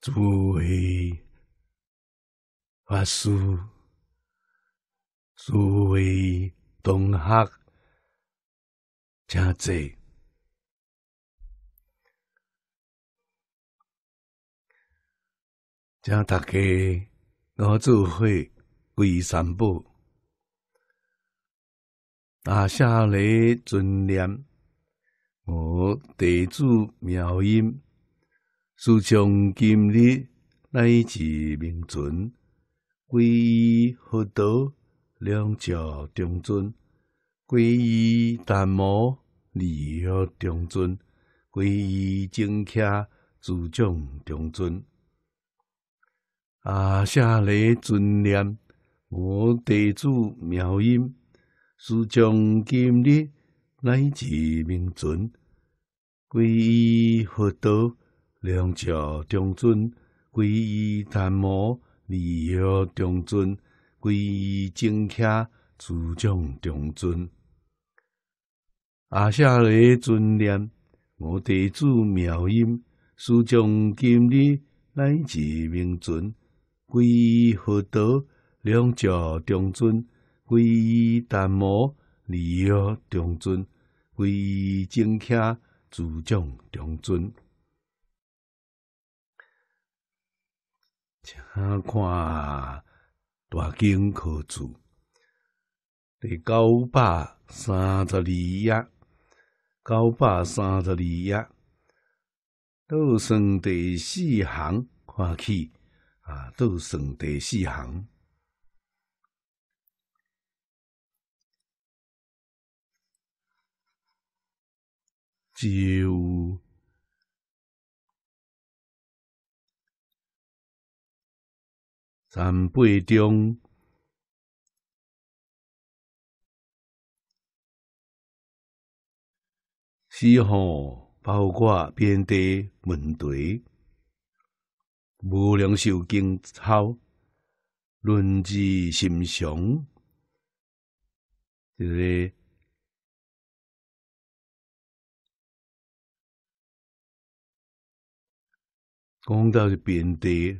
诸位法师，诸位同学、请姐，请大家，五做会皈依三宝，大舍您尊念我地主妙音。自从今日乃至明存，归依佛陀，两脚中尊；归依达摩，二腰中尊；归依正客，四脚中尊。阿舍利尊念我地主妙音，自从今日乃至明存，归依佛陀。两脚中尊，皈依檀摩；二耳中尊，皈依精舍；足掌中尊。阿舍利尊念，我地主妙音，施将今日乃至明尊，皈依佛陀；两脚中尊，皈依檀摩；二耳中尊，皈依精舍；足掌中尊。看大经课注，第九百三十二页，九百三十二页，倒数第四行，看起啊，倒数第四行，就。南北中，时方包括边地问题，无量受惊扰，论之心想，就是讲到是遍地。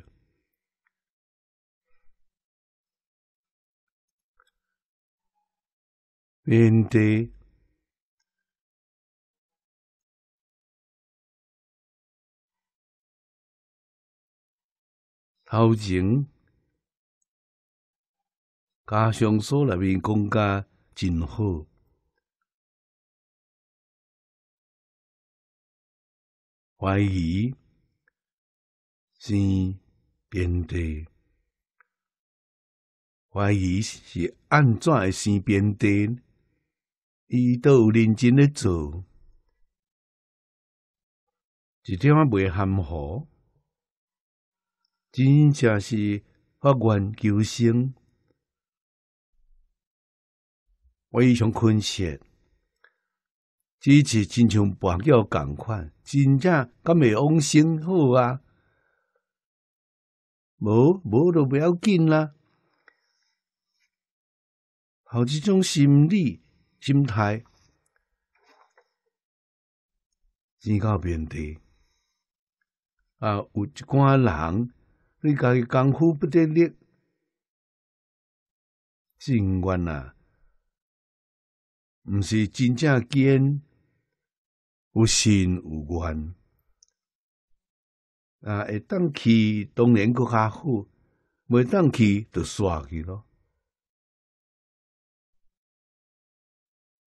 编低，头前家乡所内面讲加真好，怀疑是边低，怀疑是按怎是生变低？伊都有认真咧做，一点啊袂含糊，真正是发愿求生，我亦想困切，只是真像跋脚共款，真正敢会往生好啊！无无都不要紧啦，好，即种心理。心态，啊，有一寡人，你家功夫不得力，心关不是真正坚，无心有关。啊，会当去当然好，袂当去就刷去咯。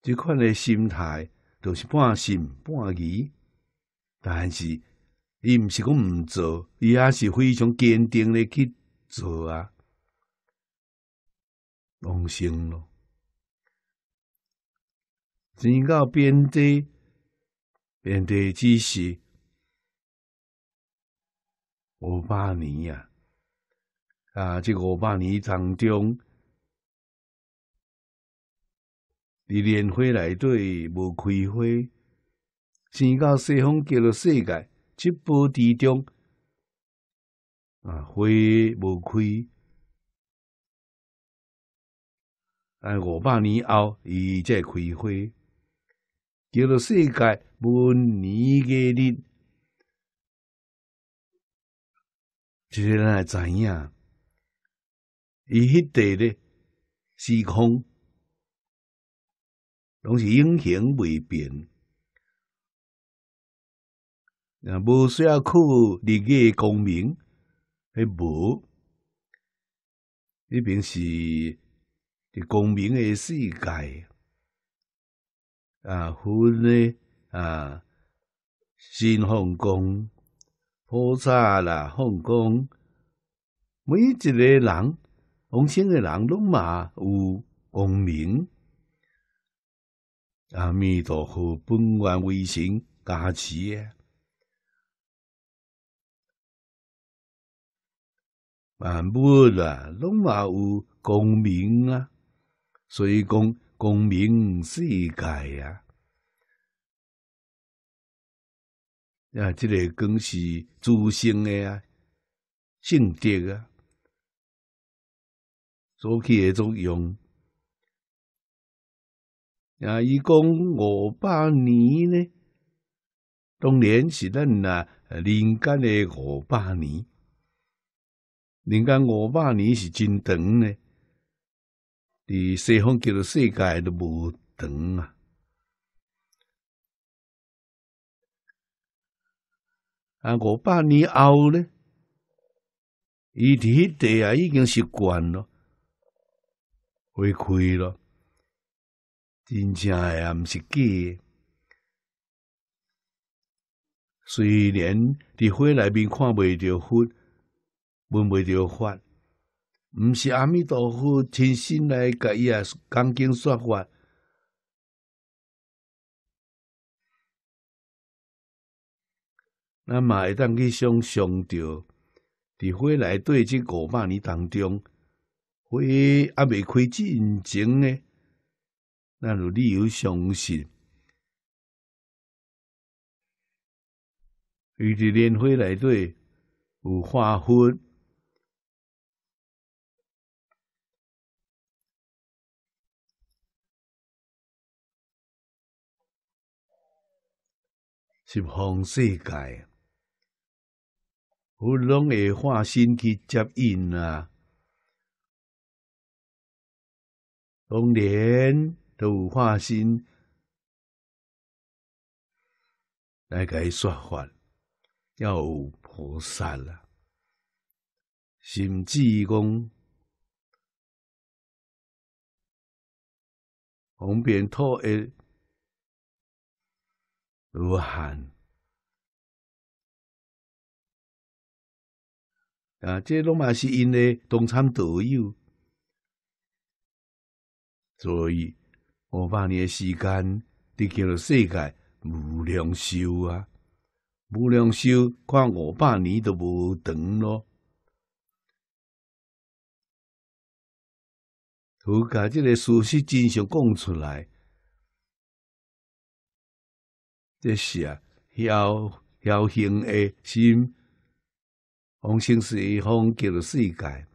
这款诶心态就是半信半疑，但是伊毋是讲毋做，伊也是非常坚定的去做啊，拢成咯，直到变得变得只是五百年啊。啊，即五百年当中。伊莲花内底无开花，生到西方极乐世界，七波之中，啊，花无开，啊，五百年后，伊才开花，极乐世界无年月日。即是咱知影，伊迄地咧，时空。拢是英雄未变，啊！无需要靠日益功名，迄无，迄边是伫功名的世界。啊，佛呢！啊，新奉宫、菩萨啦、奉宫，每一个人，王姓的人拢嘛有功名。阿弥陀佛，本愿为神加持耶！万物啊，拢嘛有光明啊，所以讲光明世界啊，啊，这个更是诸自的啊，性德啊，所起的作用。啊！伊讲五百年呢，当然是咱啊人间的五百年。人间五百年是真长呢，伫西方叫做世界都无长啊。啊，五百年后呢，伊迄地啊已经习惯了，会亏了。真正诶，毋是假。虽然伫火内面看袂着佛，闻袂着法，毋是阿弥陀佛亲身来甲伊啊讲经说法，咱嘛会当去想想着，伫火内底即五百年当中，火啊未开尽尽诶。那如理由相信，伊伫莲花内底有化分，十方世界，拢会化身去接啊，有化身来开说法，要有菩萨啦，心地讲方便托儿，罗汉啊，这拢嘛是因的同参德友，所以。五百年诶时间，伫叫做世界无量寿啊！无量寿，看五百年都无长咯。佛将这个事实真相讲出来，这是啊，要要行诶心，往生是方叫做世界。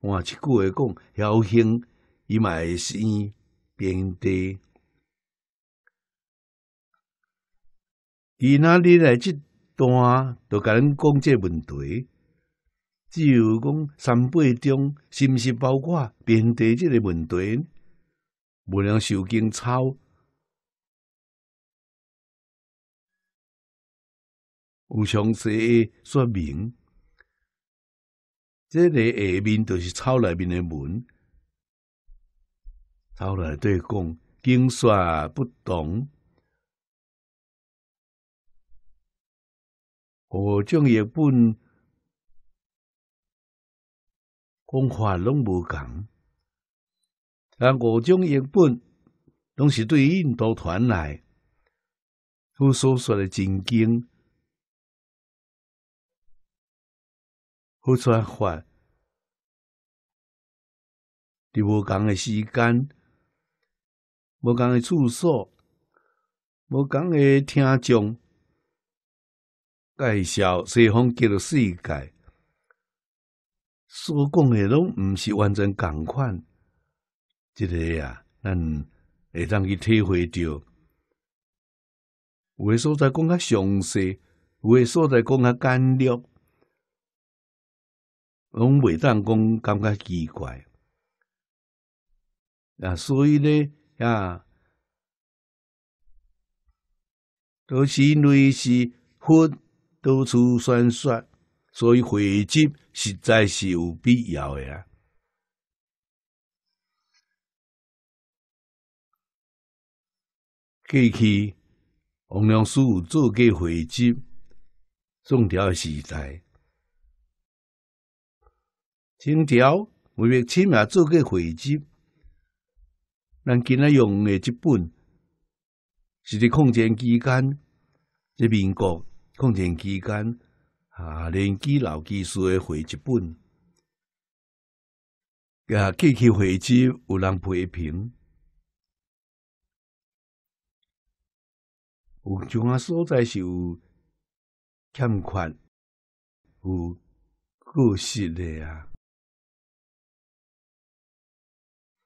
换一句话讲，要行嘛会生，平地，今仔日来即段，著甲恁讲个问题。只有讲三八中，是毋是包括平地即个问题？无让受经抄，有详细说明。即个下面就是抄内面的文。后来对讲，经算不懂；五种译本，讲法拢无共，但五种译本，拢是对印度传来，所说的经典，所法，法，无讲的时间。无同诶厕所，无同诶听众，介绍西方极乐世界，所讲诶拢毋是完全同款，即个啊，咱会当去体会着。诶所在讲较详细，有诶所在讲较简略，拢未当讲感觉奇怪。啊，所以呢。啊！都是类似佛到处算算，所以汇集实在是有必要的啊。过去王良叔做过汇集，宋朝时代，清朝我约起码做过汇集。咱今仔用诶即本，是伫抗战期间，伫民国抗战期间啊，年纪老技术诶回一本，啊过去回籍有人批评，有怎啊所在是有欠款，有过失诶啊，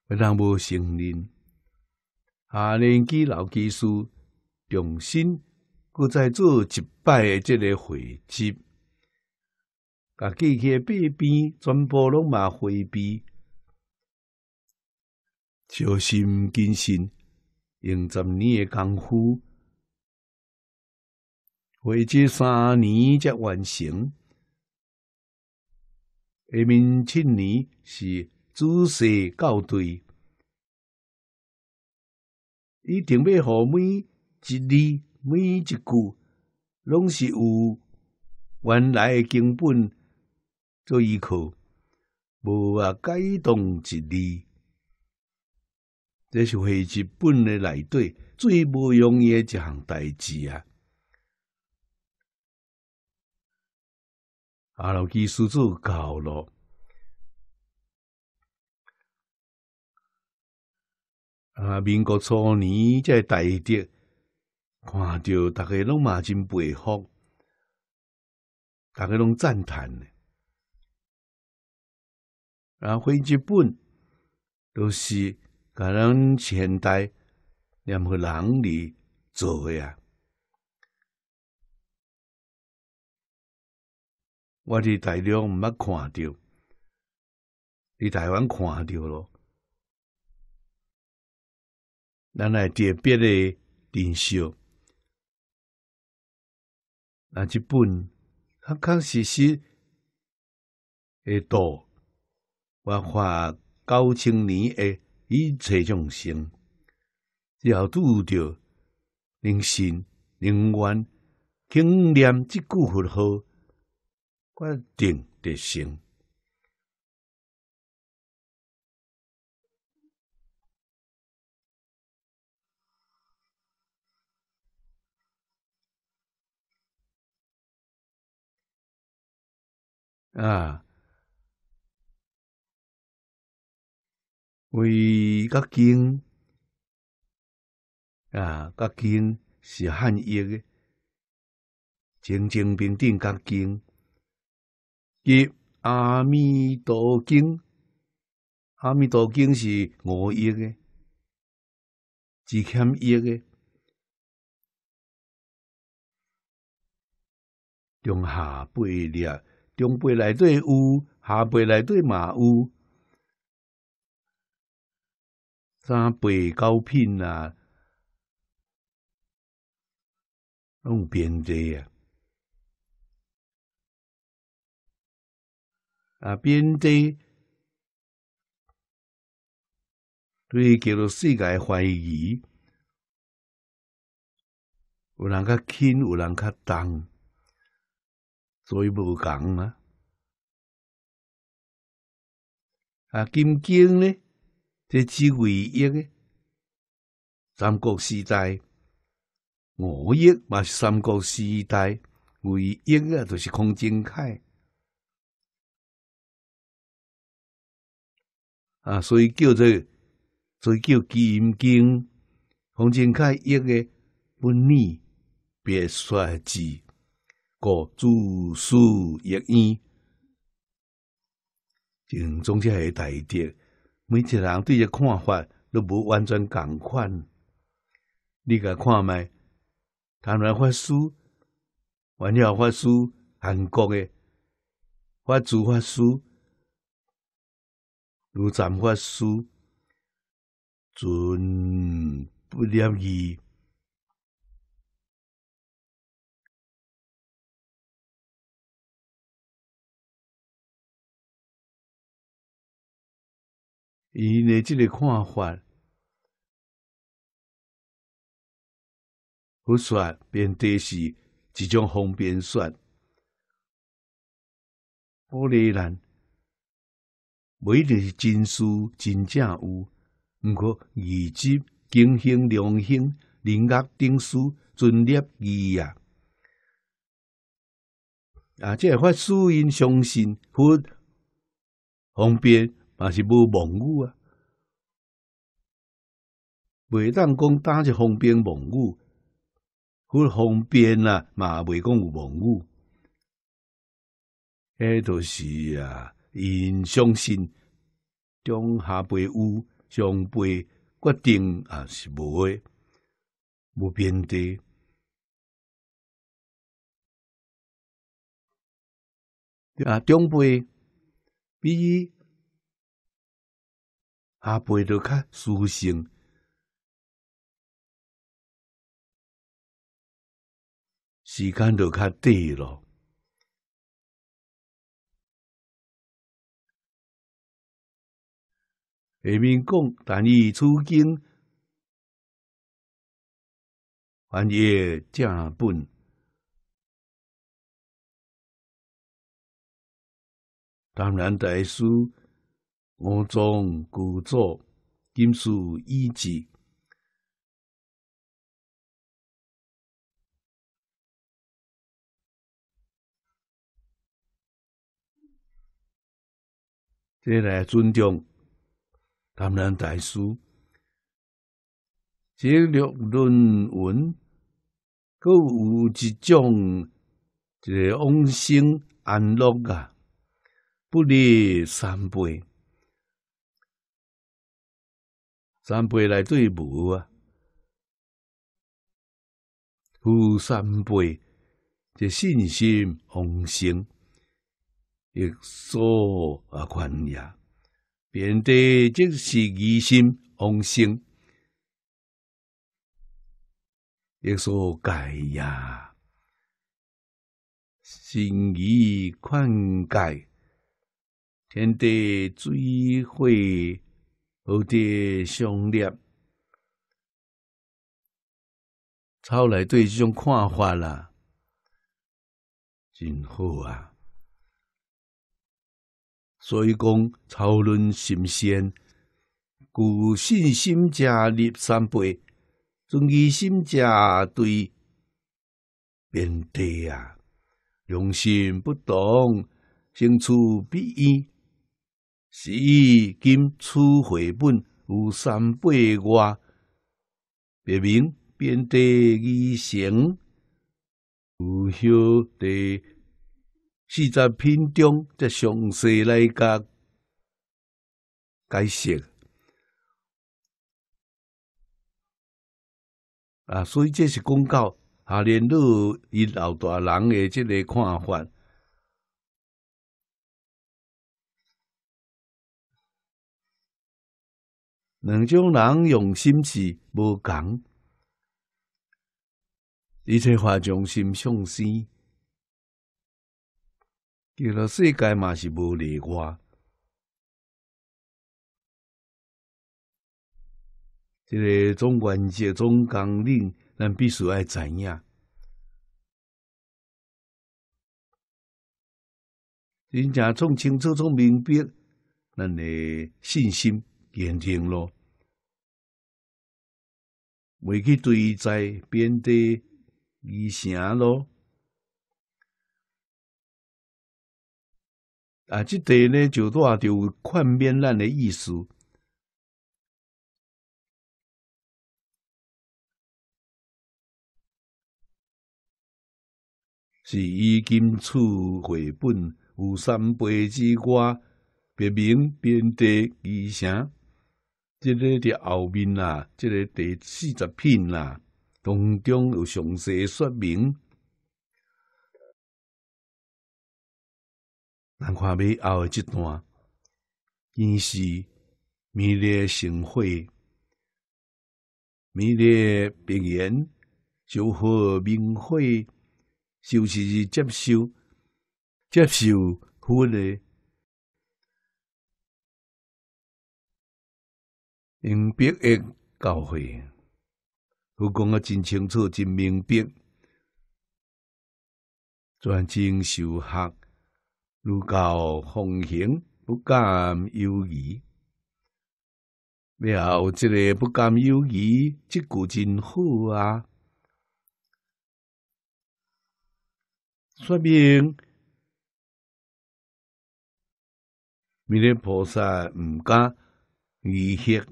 人无承认。啊！年纪老技师，用心搁再做一摆诶，即个汇集，甲机起八遍，全部拢嘛会背，小心谨慎，用十年诶功夫，或者三年才完成。下面七年是仔细校对。一定要互每一字、每一句，拢是有原来诶根本做依靠，无法改动一字。这是学基本诶内底，最无容易诶一项代志啊！阿罗基叔叔教了。啊，民国初年在台的，看着大家拢嘛真佩服，大家拢赞叹呢。啊，非基本都是甲咱现代任何人力做诶啊。我伫大陆毋捌看着，伫台湾看着咯。咱来特别的领袖，那这本他看实实的道，我花九千年的一切众生，只要拄到人生永愿，经念即句佛号，决定得成。啊，为噶经啊，噶经是汉译的，清净平等噶经，及阿弥陀经，阿弥陀经是俄译的，只欠译嘅，中下辈劣。中辈内底有，下辈内底嘛有。三辈高品啊，拢编制啊，编制对叫做世界怀疑，有人较轻，有人较重。所以无共啊！啊，《金经》呢，这只唯一诶，三国时代，五亿嘛是三国时代唯一啊就是空见楷啊。所以叫做，所以叫《金经》，空见楷一个不腻，别率志。个著书译语，就中是很大一每一人对个看法都不完全同款。你甲看卖，台湾法师、马来法师、韩国个、法祖法师、如禅法师，均不留意。伊你即个看法，佛说变的是一种方便说，波利兰，每日真书真正有，毋过意志、精性、良心、人格定书尊立伊啊！啊，即个法师因相信佛方便。嘛是无蒙雾啊，袂当讲当是方便蒙雾，或方便啊嘛袂讲有蒙雾，迄著是啊因相信中下辈有上辈决定啊是无诶，无变的啊中辈，比阿伯都较舒心，时间都较短咯。下面讲谈义处经，翻译正本，当然大师五种古作，金书已集。再来尊重，谈人代书，写六论文，各有一种一个往生安乐啊，不离三辈。三倍来对无啊，无三倍，这信心、旺盛，亦所啊宽也；遍地即是疑心、旺盛，亦所改也。心疑宽改，天地水会。好蝶相念。超来对这种看法啦，真好啊！所以讲，超论心仙，故信心加立三倍，尊意心加对遍地啊，用心不懂，相处必易。是以今初回本有三百外，别名遍地异声，有晓得四十品中在湘西来个解释啊。所以这是公告，啊，连路一老大人的这个看法。两种人用心事无共。一切法众生向生，叫了世界嘛是无例外。这个总原则、总纲领，咱必须爱知影。真正从清楚、从明白，咱的信心坚定咯。未去对伊在边地伊城咯，啊，即地呢就带著宽免烂的意思，是以金厝回本有三杯之歌，别名编地宜城。这个伫后面啦，这个第四十篇啦，当中有详细说明。难看尾后一段，因是弥勒成会，弥勒别言，就好名会，就是接受，接受好的。应别业教会，我讲啊真清楚、真明白，专精修学，如教奉行，不敢犹豫。了，即个不敢犹疑，即句真好啊！说明，弥勒菩萨唔敢疑惑。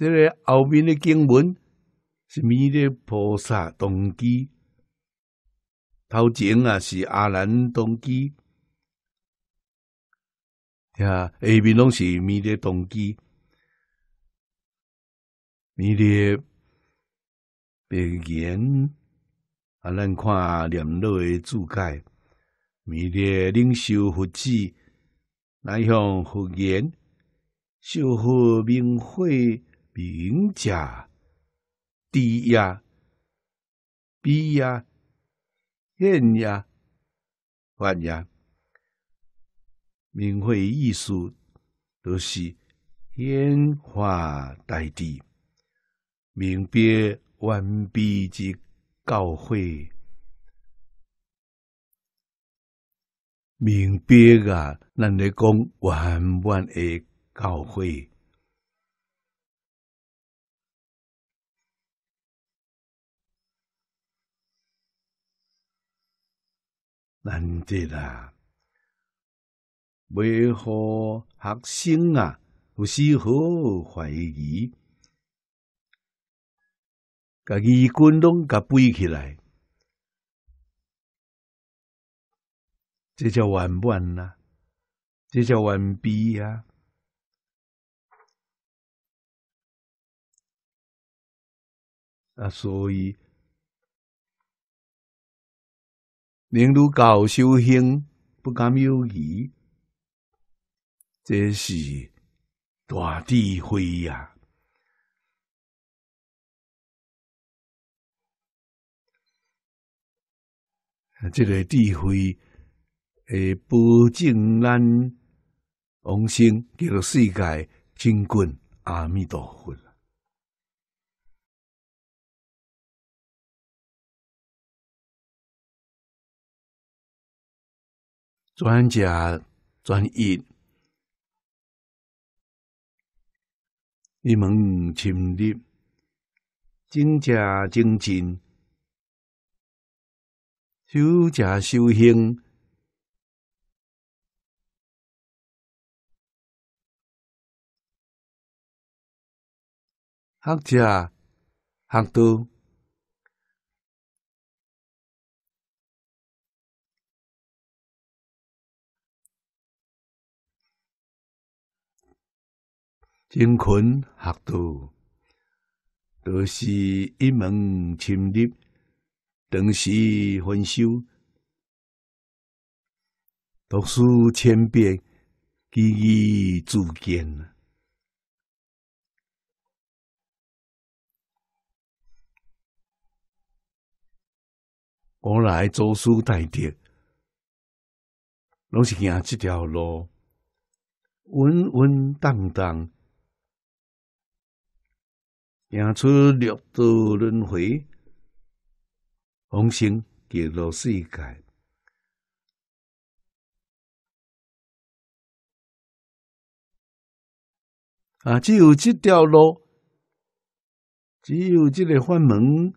这个后面的经文是弥勒菩萨动机，头前啊是阿难动机，呀，下面拢是弥勒动机，弥勒白岩阿难看念六的注解，弥勒领袖佛子，乃向佛言，受佛明慧。名家、低呀、逼呀、艳呀、弯呀，名会艺术都是天花大地。明别万逼及高会，明别啊，咱来讲万万的高会。难得啦，为何学生啊有丝毫怀疑？甲疑观东甲背起来，这叫完满呐，这叫完毕呀。啊，所以。宁如高修行，不敢有疑，这是大智慧呀！啊，这个智慧会保证咱往生，叫做世界真观阿弥陀佛。专家专一，一门深入，精加精进，修加修行，学者学徒。群学道，都是一门深入，长时熏修，读书千遍，积意自见。我来做书大德，拢是行这条路，稳稳当当。走出六道轮回，往生极乐世界啊！只有这条路，只有这个法门，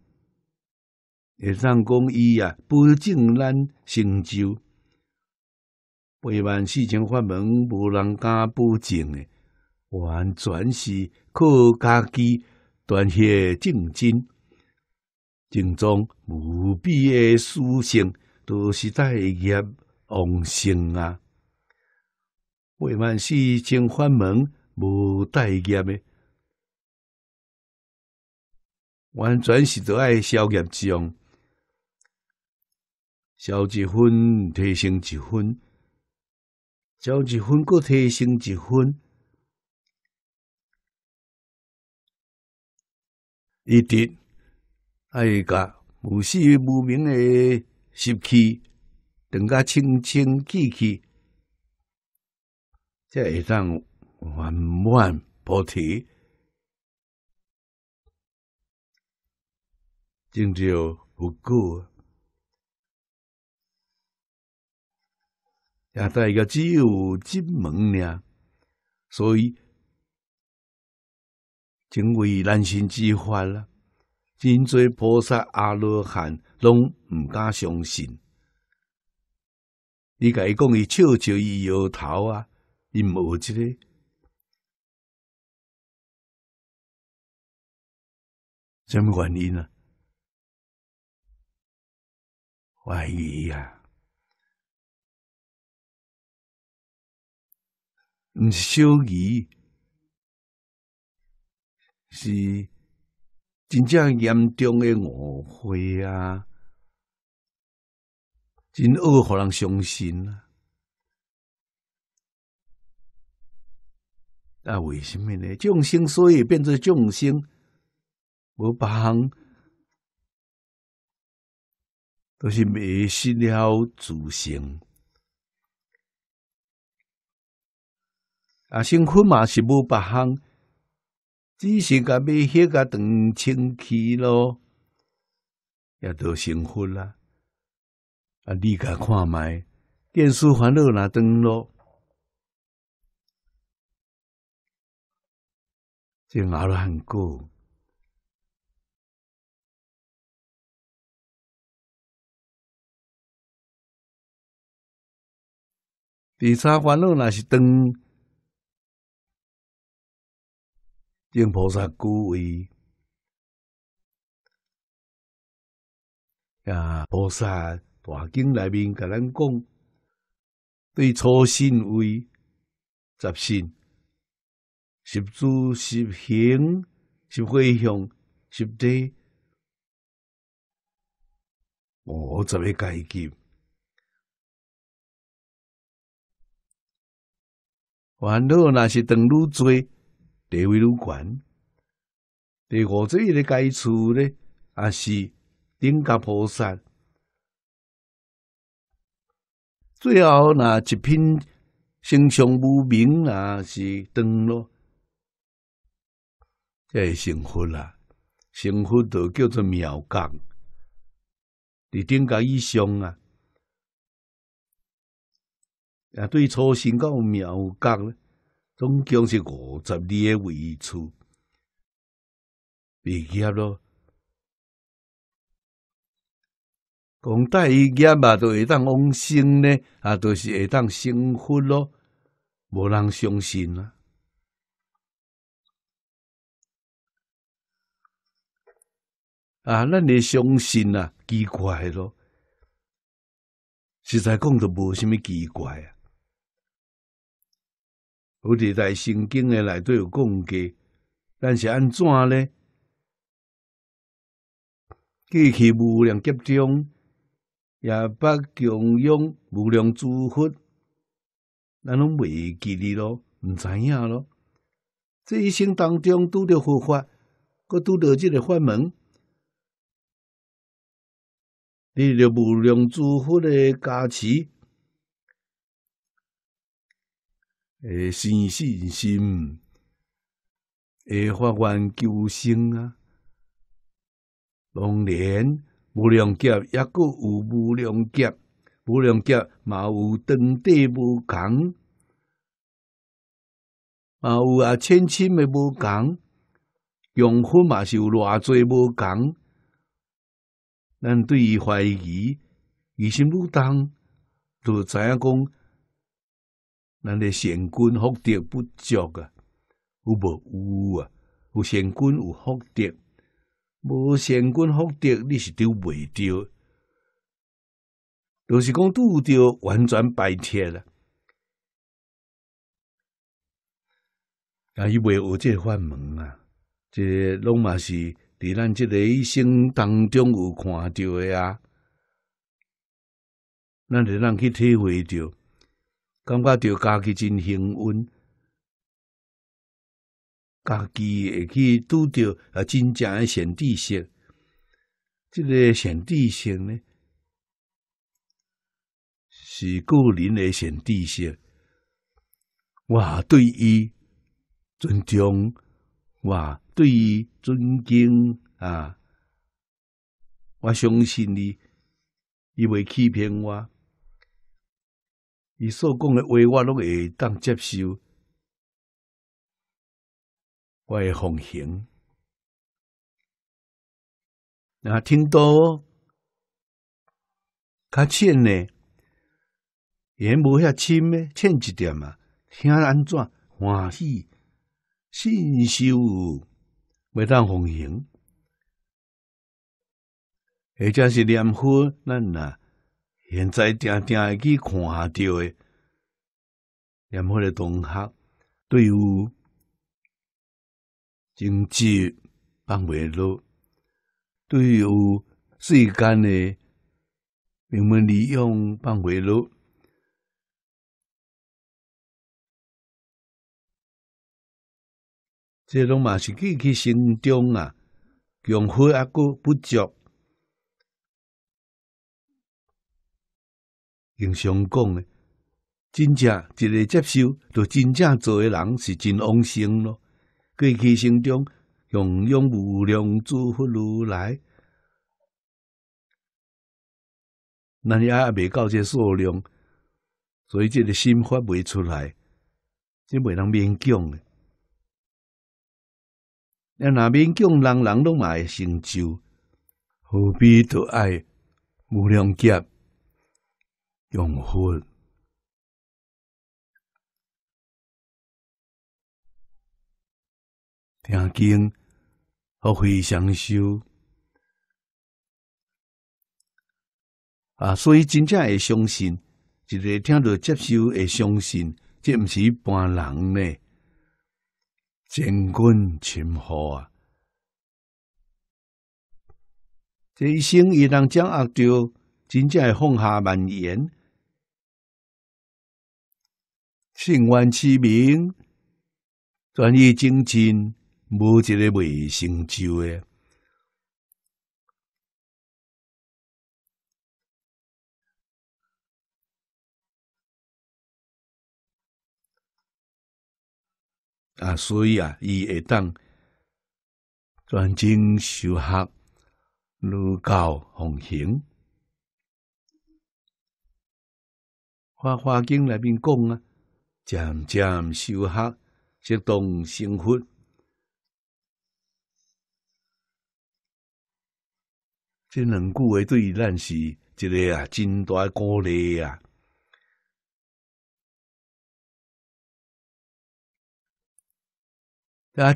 也上讲伊啊，不敬咱成就。百万事情法门，无人敢不敬的，完全是靠家己。断邪正经、正宗、无比的书胜，都是带业往生啊！未满是正法门，无带业的，完全是都爱消业障，消一分提升一分，消一分搁提升一分。一直爱甲无是无名的习气，更加清清气气，这上圆满菩提，正就不够啊！也在个只有金门了，所以。真为难信之法啦！真侪菩萨阿罗汉拢毋敢相信，你讲伊笑笑伊摇头啊，伊无即个，什么原因啊？怀疑啊，毋是小疑。是真正严重诶误会啊！真恶，互人相信啊。啊，为什么呢？众生所以变成众生，无别项，都是迷失了自性。啊，幸困嘛是无别项，只是甲买血个当清气咯，也都幸福啦。啊，你甲看卖电视欢乐那登咯，就熬了很久。第三欢乐那是当。敬菩萨，故为呀。菩萨大经内面甲咱讲，对初信位，杂信，习住、习行、习归向、习地，五十一阶级。烦恼若是等汝追。地位愈悬。第五这一个街区呢，也是顶甲菩萨，最后拿一品形象无明啊，是登了，这是成佛啦，成佛都叫做妙降。你顶甲以上啊，啊对初心到妙降咧。总共是五十个位数毕业咯，讲大一毕业嘛，都会当往升呢，啊，都是会当升副咯，无人相信啊！啊，咱哋相信啊，奇怪咯，实在讲都无什么奇怪啊。好，伫在圣境内底有供给，但是安怎呢？过去无量劫中，也不供养无量诸佛，咱拢未记你咯，毋知影咯。这一生当中拄到佛法，佮拄到即个法门，你有无量诸佛的加持？诶，生信心，诶，发愿求生啊！当然，无量劫抑个有无量劫，无量劫嘛有长地无共，嘛有啊千千诶无共，永分嘛是有偌侪无共。咱对于怀疑，疑心愈重，就知影讲。咱的善根福德不足啊，有无有啊？有善根，有福德，无善根福德，你是丢袂着。就是讲拄着完全白痴啦，啊，伊袂学这法门啊，这拢嘛是伫咱即个一生当中有看到诶啊，咱哋咱去体会着。感觉到家己真幸运，家己会去拄到啊真正诶上帝识。这个上帝性呢，是个人诶上帝性。我对伊尊重，我对伊尊敬啊，我相信你，伊袂欺骗我。伊所讲诶话，我拢会当接受，我会奉行。那听多，浅呢，言无遐深诶，浅一点啊。听安怎欢喜信受，袂当奉行。或者是念佛，咱呐。现在常常去看下钓的，然后的同学，对于经济放回落，对于世间诶名们利用放回落，这拢嘛是自去心中啊，养活啊，个不足。经常讲诶，真正一个接受，就真正做诶人是真往生咯。过去心中用用无量诸佛如来，咱也未到这数量，所以这个心法未出来，这未通勉强的。要若勉强，人人拢嘛会成就，何必多爱无量劫？用佛听经和回向修啊，所以真正会相信，一个听到接受会相信，这毋是一般人呢，真君亲护啊！这一生一人掌握着，真正放下万言。姓愿持名，专一精进，无一个未成就的。啊，所以啊，伊会当专精修学，如教奉行。《华华经》内面讲啊。渐渐修学，适当生活，这两句话对咱是一个啊，真大鼓励啊！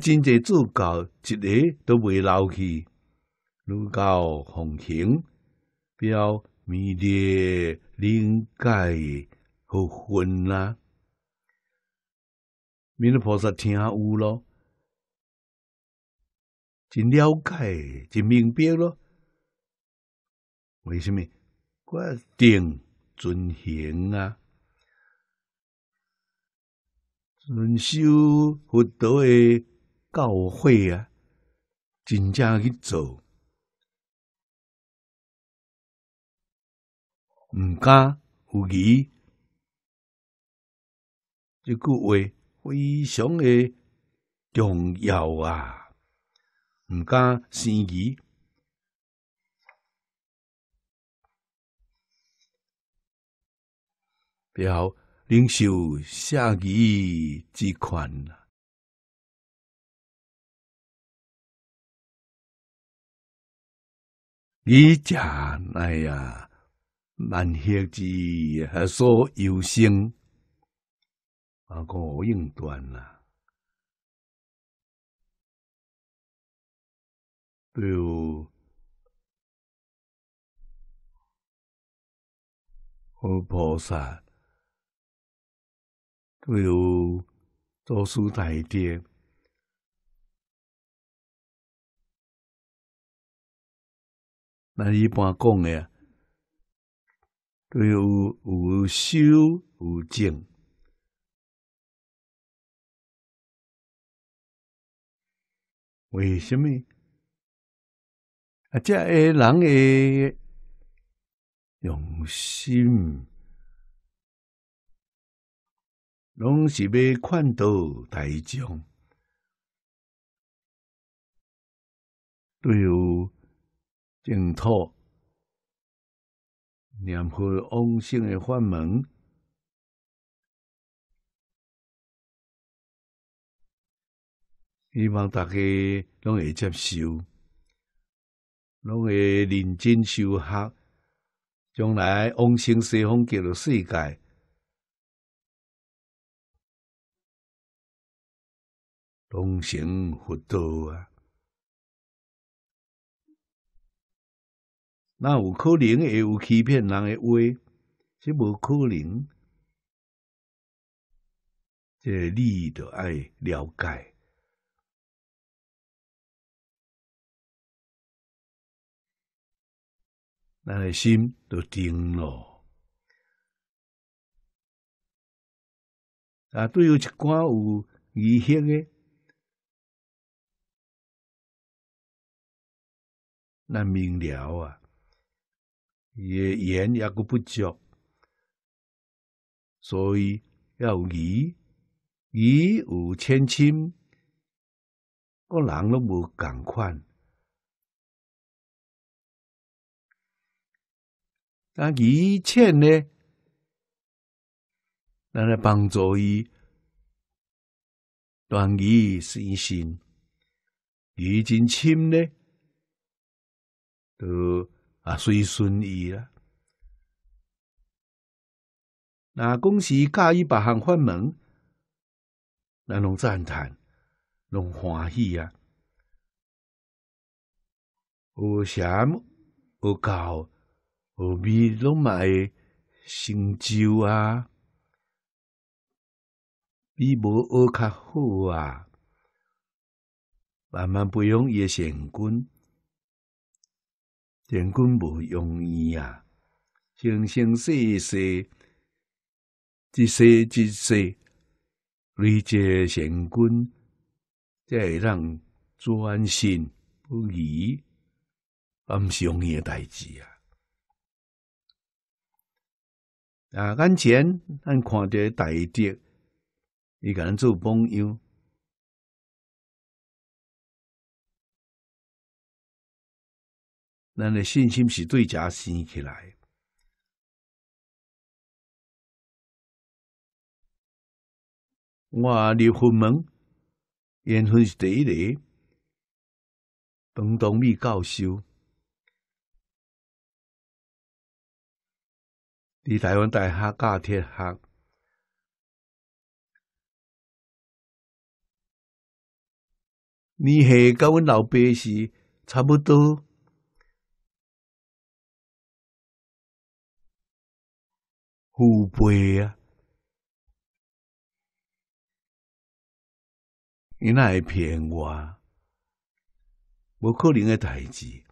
真做教，一个都老如教奉行弥勒灵啦。弥勒菩萨听有咯，真了解，真明白咯。为虾米？决定遵行啊，遵守佛陀的教诲啊，真正去做，唔敢有疑，一句话。非常的重要啊！唔敢生疑，表领袖下疑之权啊！以展那样万邪之和所有生。阿公好用端啊，比如阿菩萨，如有，诸大爹，那一般讲诶，对有修有静。为什么？啊，这些人诶，用心，拢是要劝导大众，对有净土、念佛、往生诶法门。希望大家拢会接受，拢会认真修学，将来往生西方极乐世界，往生佛道啊！那有可能会有欺骗人的话，是无可能。这你着爱了解。咱的心都定了。啊，对有一寡有疑心的，那明了啊，言也个不着，所以要疑，疑无千千，个人都无共款。那以前呢，咱来帮助伊断疑信心，已经亲呢，都啊随顺伊啦。那公司教伊别行法门，咱拢赞叹，拢欢喜啊。有啥有教？后面拢嘛会成就啊，比无学较好啊。慢慢培养伊诶成军，成军无容易啊，生生世世，一世一世，累积成军，才会让专心不啊毋是容易诶代志啊。啊，眼前咱看到大滴，伊甲咱做朋友，咱诶信心是对家生起来。我入佛门，缘分是第一类，彭堂美教授。伫台湾台下加天黑，你系甲阮老爸是差不多父辈啊！伊那会骗我，无可能诶代志。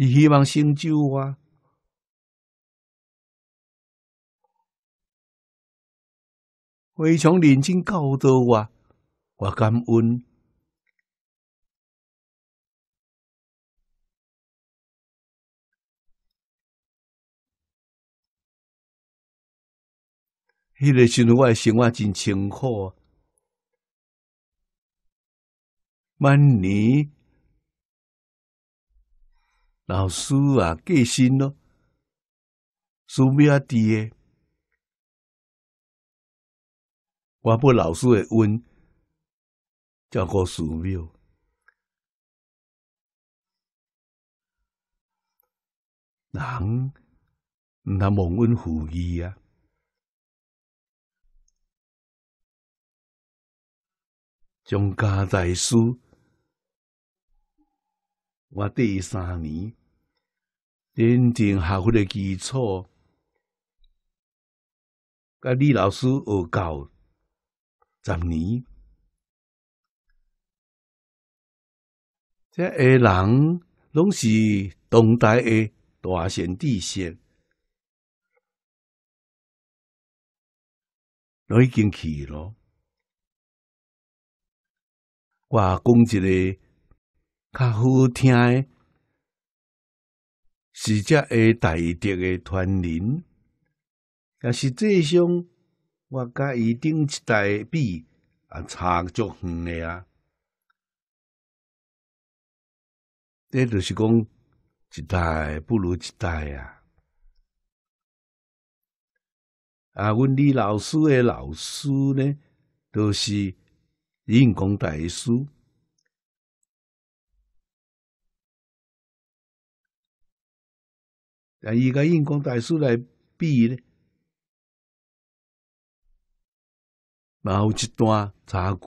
伊希望成就我，非常认真教导我，我感恩。迄个时阵，我的生活真清苦，问你。老师啊，过心咯，寺庙滴，我不老师诶温照顾师庙，人毋通忘恩负义啊，将家在书。我第三年奠定学会的基础，跟李老师学教十年，这下人拢是当代诶大贤地贤。都已经去了。我讲一个较好听诶，是这下大德诶传人，但是这相，我甲伊顶一代比啊差足远诶啊！这著是讲一代不如一代啊！啊，阮李老师诶，老师呢，著是印光大师。但伊甲印光大师来比呢，有一段差距。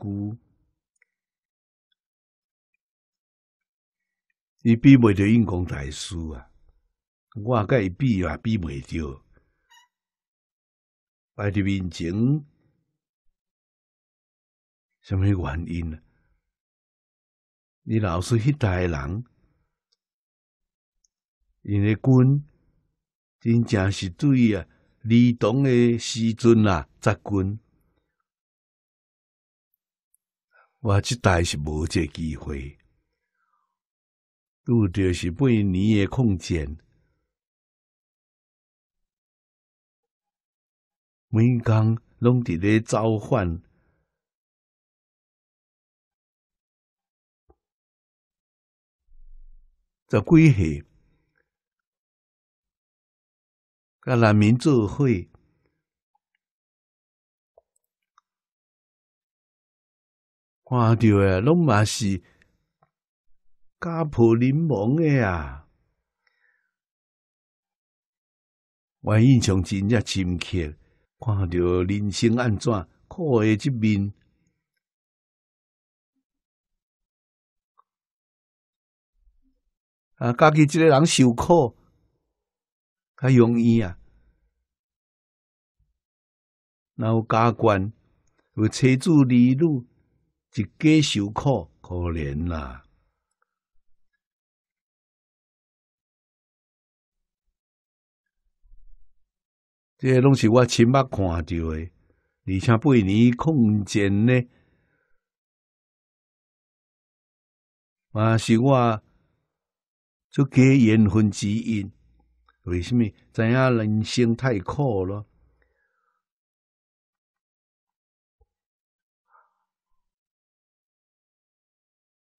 伊比袂着印光大师啊！我甲伊比也比袂着，摆伫面前，什么原因呢？你老师迄代人，因为官。真正是对啊，儿童的时阵啊，扎根。我这代是无这机会，拄着是八年的空间，每天拢伫咧召唤，十几岁，甲人民做伙，看到诶，拢嘛是家破人亡的我印象真正深刻，看到人生安怎苦的一面啊！家己一个人受苦。还容易啊！然后加官，有车主儿女，一家受苦，可怜啦！这些拢是我亲眼看到的，而且八年空间呢？嘛是我就给缘分之因。为什么？知影人生太苦了，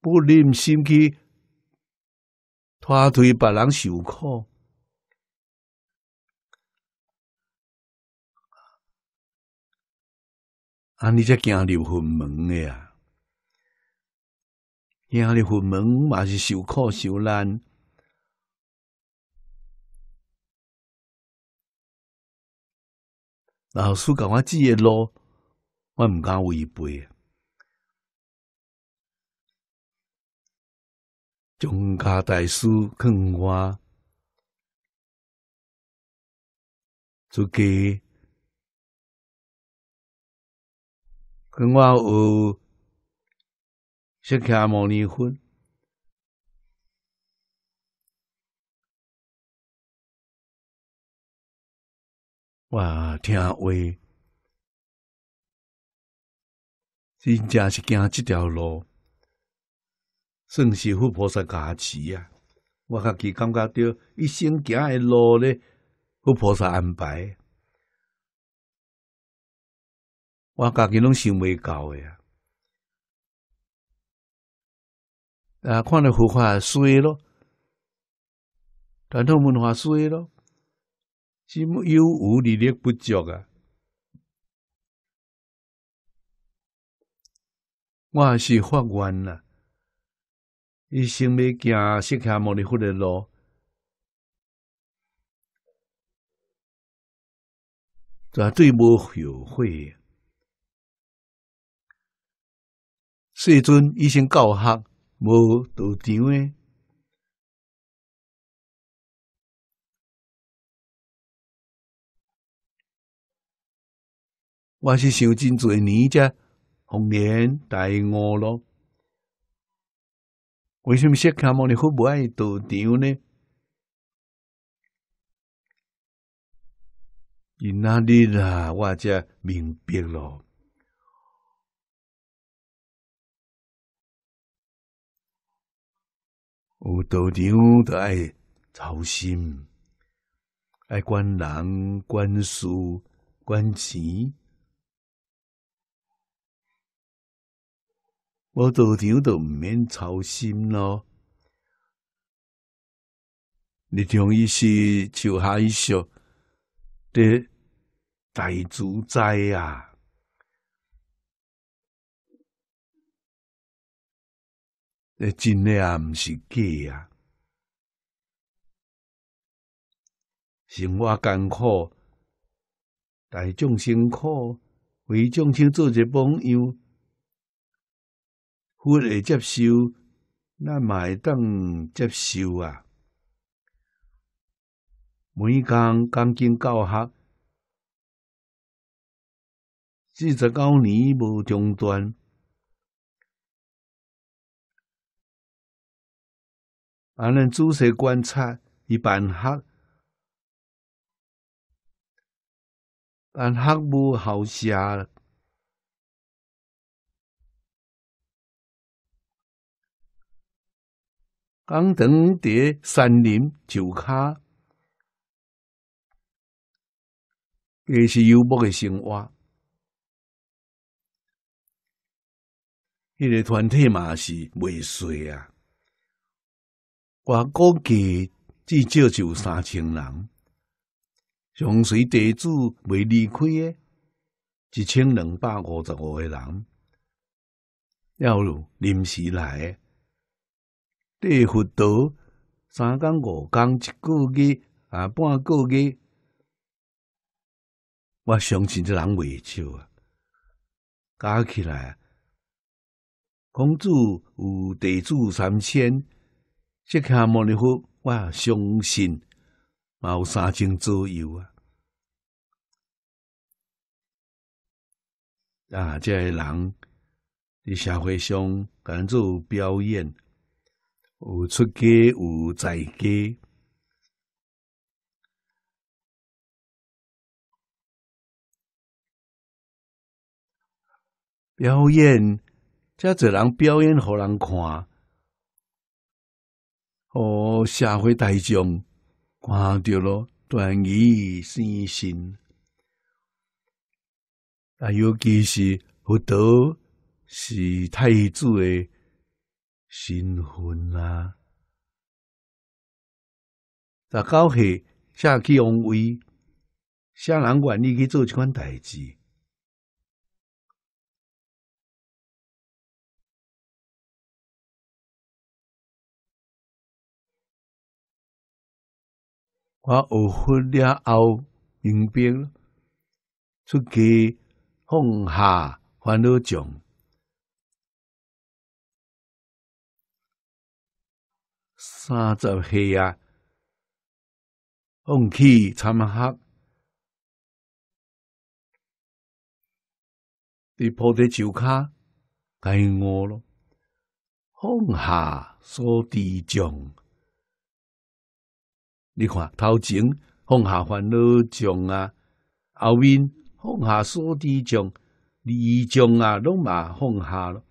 不忍心去拖累别人受苦。啊，你才叫流魂门的呀？流魂门嘛是受苦受难。老师甲我指诶路，我毋敢违背。中家大师劝我，就给劝我学写毛宁分。我听话，真正是行这条路，算是佛菩萨加持啊！我家己感觉到一生行的路咧，佛菩萨安排，我家己拢想未到的啊！啊，看了文化衰咯，传统文化衰咯。怎有又无力力不足啊？我还是法官啊，一心要行释迦牟尼佛的路，绝对无悔会。世尊一心教学，无道场的。我是想真侪年只红脸大鹅咯，为什么说看我佛不爱道场呢？今那日啊，我才明白咯，有道场就爱操心，爱管人、管事、管钱。我道场著毋免操心咯，你同意树就系说，啲大主宰啊，你真诶啊毋是假啊，生活艰苦，大众辛苦，为众生做一榜样。会会接受，咱咪会当接受啊！每天钢筋教学四十九年无中断，安尼仔细观察伊办学，办学无好下。红登竹、山林、酒咖，也是幽默的生活。迄个团体嘛是未衰啊，我估计至少就三千人，上水地主未离开，一千两百五十五个人，要临时来。地佛多，三工五工一个月啊，半个月，我相信这人会笑啊。加起来，公主有地主三千，这下么尼佛，我相信毛三千左右啊。啊，这人在社会上敢做表演。有出家，有在家。表演，这一人表演互人看？哦，社会大众看到了转移心性，啊，尤其是佛陀是太子诶新婚啦、啊。十九岁下去王位，啥人愿意去做即款代志？我学婚了后，明白出去放下烦恼障。三十黑啊！空气参黑，你破的酒卡，该饿了。放下所地将，你看头前放下烦恼将啊，后面放下扫地将，你将啊都嘛放下了。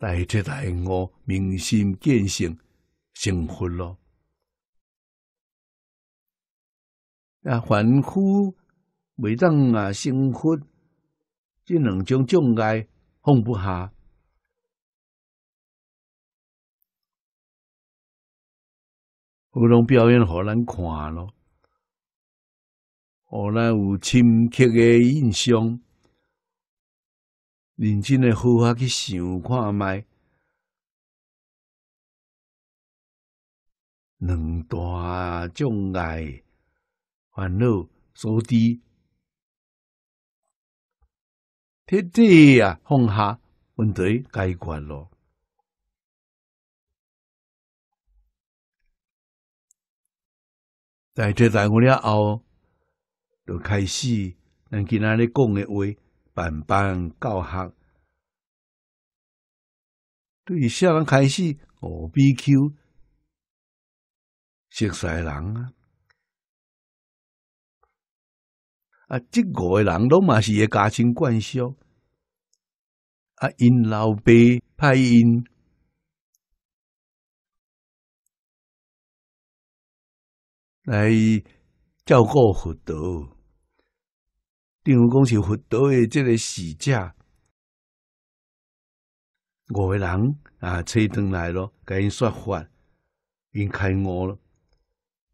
大七大我明心见性，成佛咯。啊，凡夫未当啊，成佛，即两种障碍放不下。乌拢表演互咱看咯，互咱有深刻诶印象。认真诶好好去想看麦，两大障碍，烦恼、所低、彻底啊放下，问题解决咯。在这在我了后，就开始咱今仔日讲诶话。班班教学，对于人开始，我 BQ 悉诶人啊！啊，即个人都嘛是个家庭关系，啊，因老爸派因来照顾辅导。因为讲是佛道的这个使者，我的人啊，坐船来咯，跟因说法，因开我了，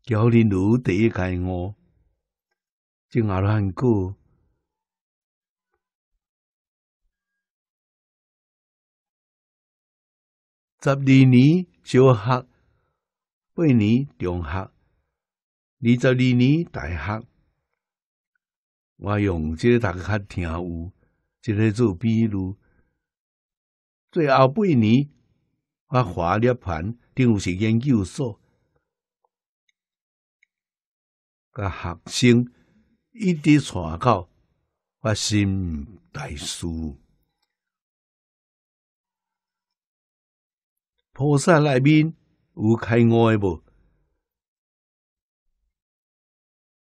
叫你第一开我，就阿难哥，十二年小学，八年中学，二十二年大学。我用即个大家听有，这个做比如，最后半年我华立盘顶有是研究所，甲学生一直传到我心大舒。菩萨内面有开光不？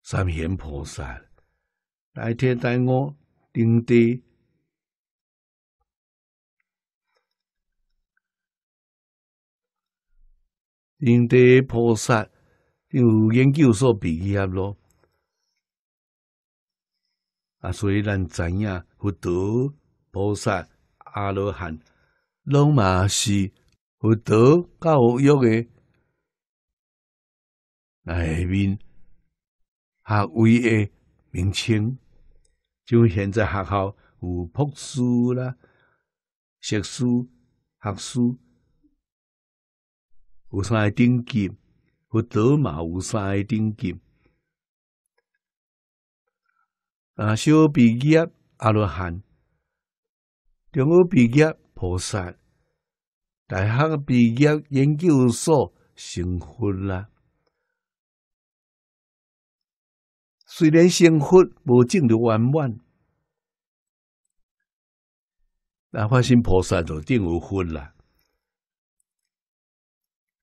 三贤菩萨。来天带我顶地，灵地菩萨有研究所毕业咯，啊，所以咱知影佛陀、菩萨阿罗汉、拢嘛是佛陀教育的那下面，学位的名称。像现在学校有博士啦、硕士、学士，有三个等级，有德玛，有三个等级。啊，小学毕业阿罗汉，中学毕业菩萨，大学毕业研究所成佛啦。虽然生活无尽的圆满，那发心菩萨就定有分啦。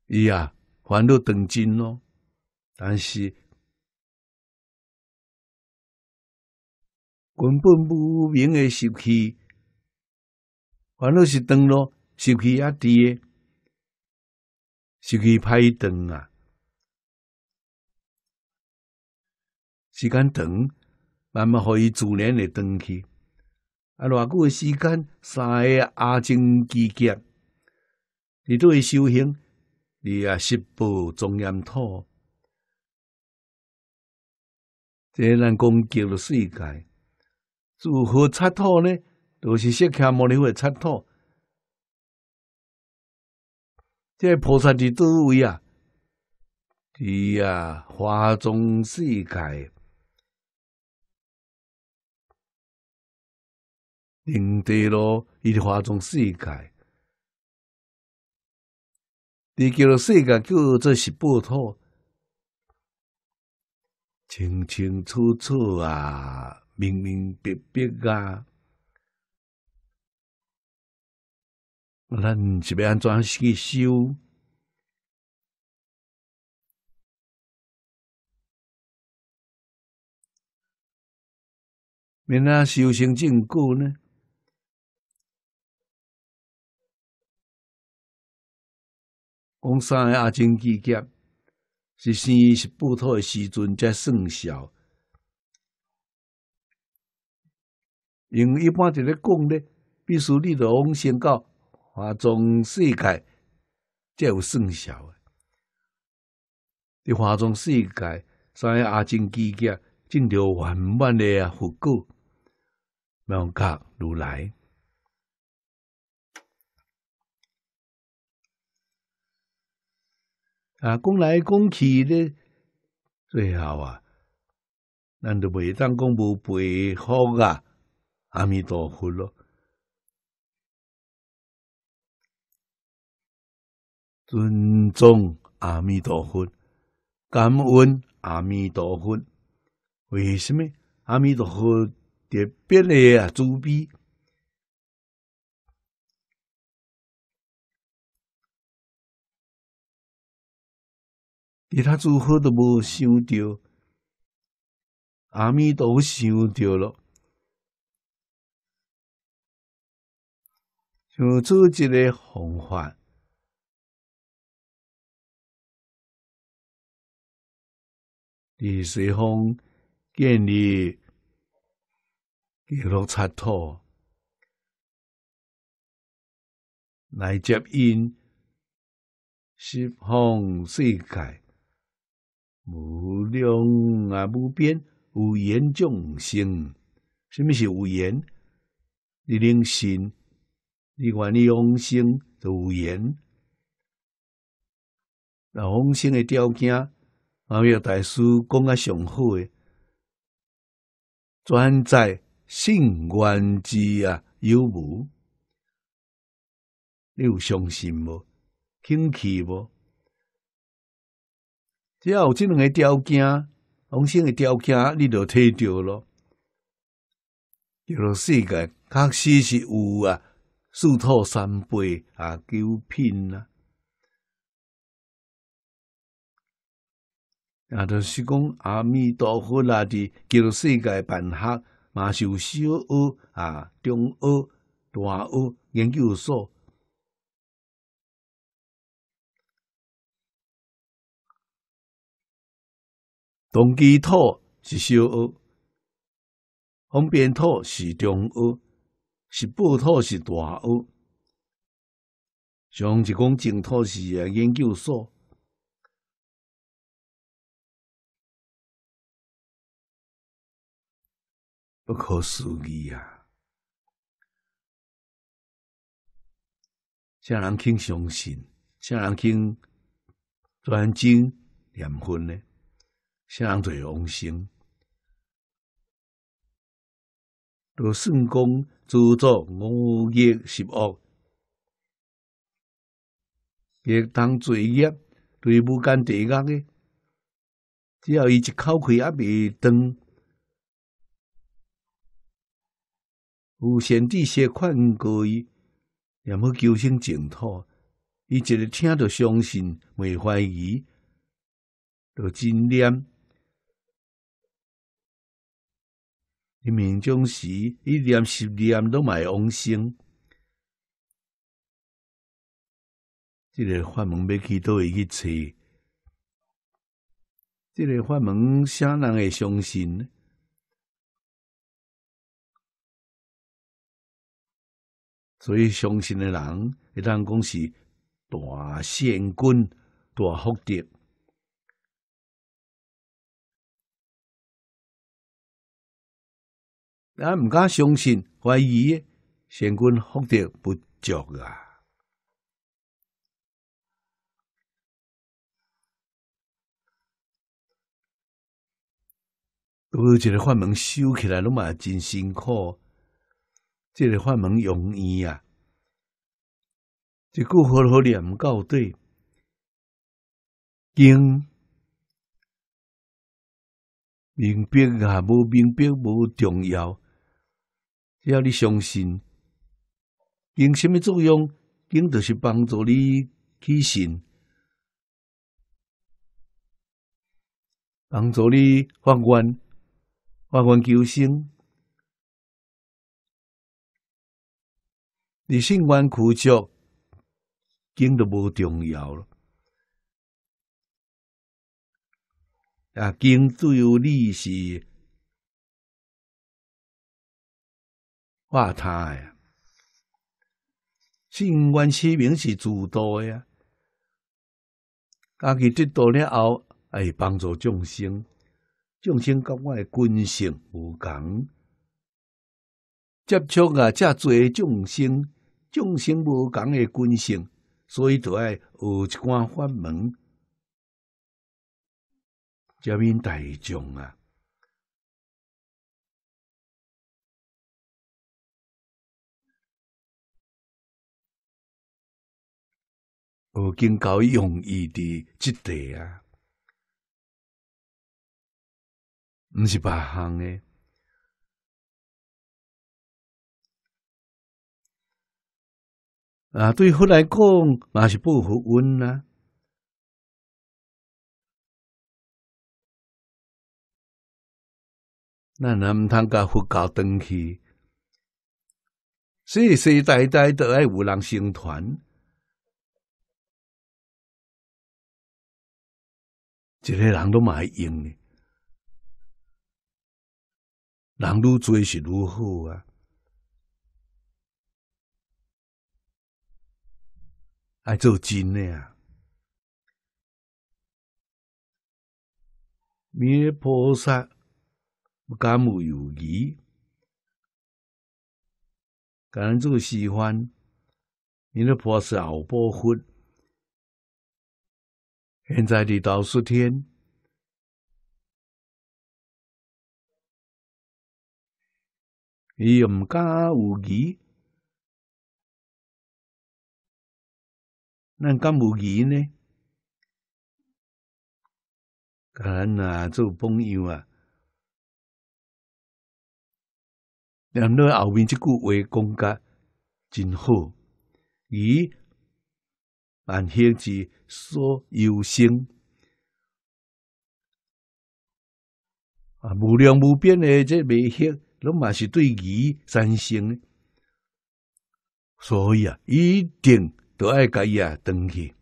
伊啊，烦恼当真咯，但是根本无明的习气，烦恼是当咯，习气也低，习气歹当啊。时间长，慢慢互伊自然会长起。啊，偌久诶时间，三个阿精之结，你对修行，你啊，十步庄严土，这咱讲叫做世界，如何插土呢？都是些看茉尼花插土。这菩萨伫多位啊，伫啊，花中世界。林地咯，伊的化中世界，地叫做世界叫做是不同，清清楚楚啊，明明白白啊，咱是要安怎去修，明仔修行正果呢？讲三个阿金季节是生意是不的时阵才算小。因为一般在咧讲咧，必须你得往先到化妆世界才有算小的。在化妆世界三个阿金季节进着圆满的啊，古，够。妙高如来。啊，恭来讲去的，最后啊，咱都未当讲无背后啊！阿弥陀佛咯。尊重阿弥陀佛，感恩阿弥陀佛。为什么阿弥陀佛特别的慈悲？其他诸佛都无修到，阿弥陀修掉了，想做一个防法，地西风建立，一路插土，来接引西方世界。无量啊，无边，无言众生，什么是无言？你能信，你愿意往生就无缘。那往生的条件，阿弥陀大师讲啊上好诶，专在信愿之啊有无？你有相信无？肯去无？只要有即两个条件，王生的条件，你就摕着咯。叫做世界确实是有啊，四套三辈啊，九品啊。啊，就是讲阿弥陀佛那伫叫做世界办学，嘛是有小学啊，中学、大学研究所。同济土是小学，宏便土是中学，是报土是大学，像一讲净土是研究所，不可思议啊！啥人肯相信，啥人肯专精念佛呢？相对恒生。就算讲做做五业十恶，业当罪业，对无间地狱的，只要伊一口气阿未断，有先知识劝过伊，也要求生净土，伊一日听到相信，未怀疑，就真念。你明中时，伊连十念都买妄心，这个法门要去都位去测，这个法门啥人会相信呢？所以相信的人，会旦讲是大善根、大福德。咱毋敢相信怀疑，善根福德不足啊！拄一且，法门修起来，拢嘛真辛苦。这个法门容易啊，一句好好念到底，经明白啊，无明白无重要。只要你相信，经什么作用？经就是帮助你起心，帮助你发愿、发愿求生。你信愿苦足，经都无重要了。啊，经主有你是。哇！太啊，信愿使命是自度诶啊。家己得度了后，会帮助众生，众生甲我诶根性无共，接触啊，遮侪众生，众生无共诶根性，所以就爱学一寡法门，遮面大众啊。有警告伊用意的即地啊，毋是别项诶。啊，对佛来讲嘛，是报复阮啊。咱啊毋通甲佛教断去，世世代代都爱有人成团。一个人都买用呢，人愈做是愈好啊！爱做真嘞啊！弥勒菩萨不干木有疑，干做喜欢弥勒菩萨敖保护。现在的导师天，伊唔加无语，咱敢无语呢？咱人啊，做朋友啊，然后后面即句话讲个真好，伊按性质。所有生啊，无量无边的这迷色，拢嘛是对己产生。所以啊，一定得爱家己啊，当去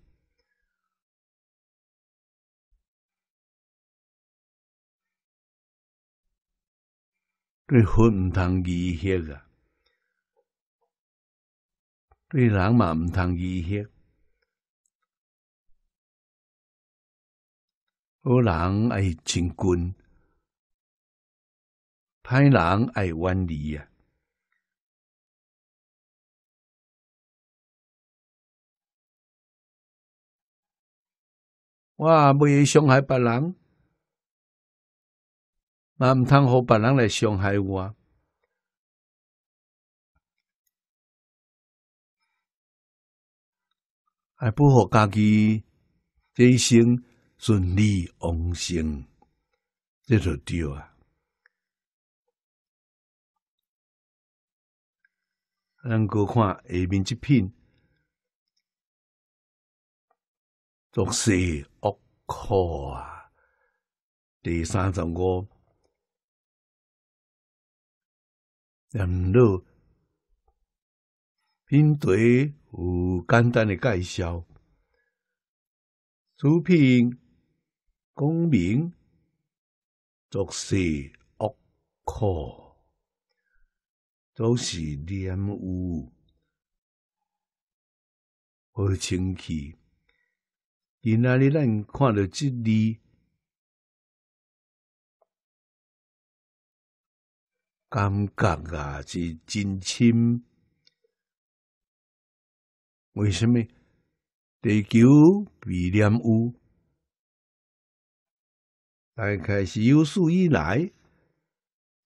对佛唔通易学啊，对人嘛唔通易学。好人爱真君，歹人爱远理啊。我也不会伤害别人，也毋通互别人来伤害我，啊，不好家己这一生。顺利往生，这就对啊。咱哥看下面这篇，总是恶苦啊。第三十五，两六，品对有简单的介绍，主品。功名，都是恶果，都是染污好清气。今仔日咱看到这里，感觉啊是真深。为什么地球被染污？大概是有史以来，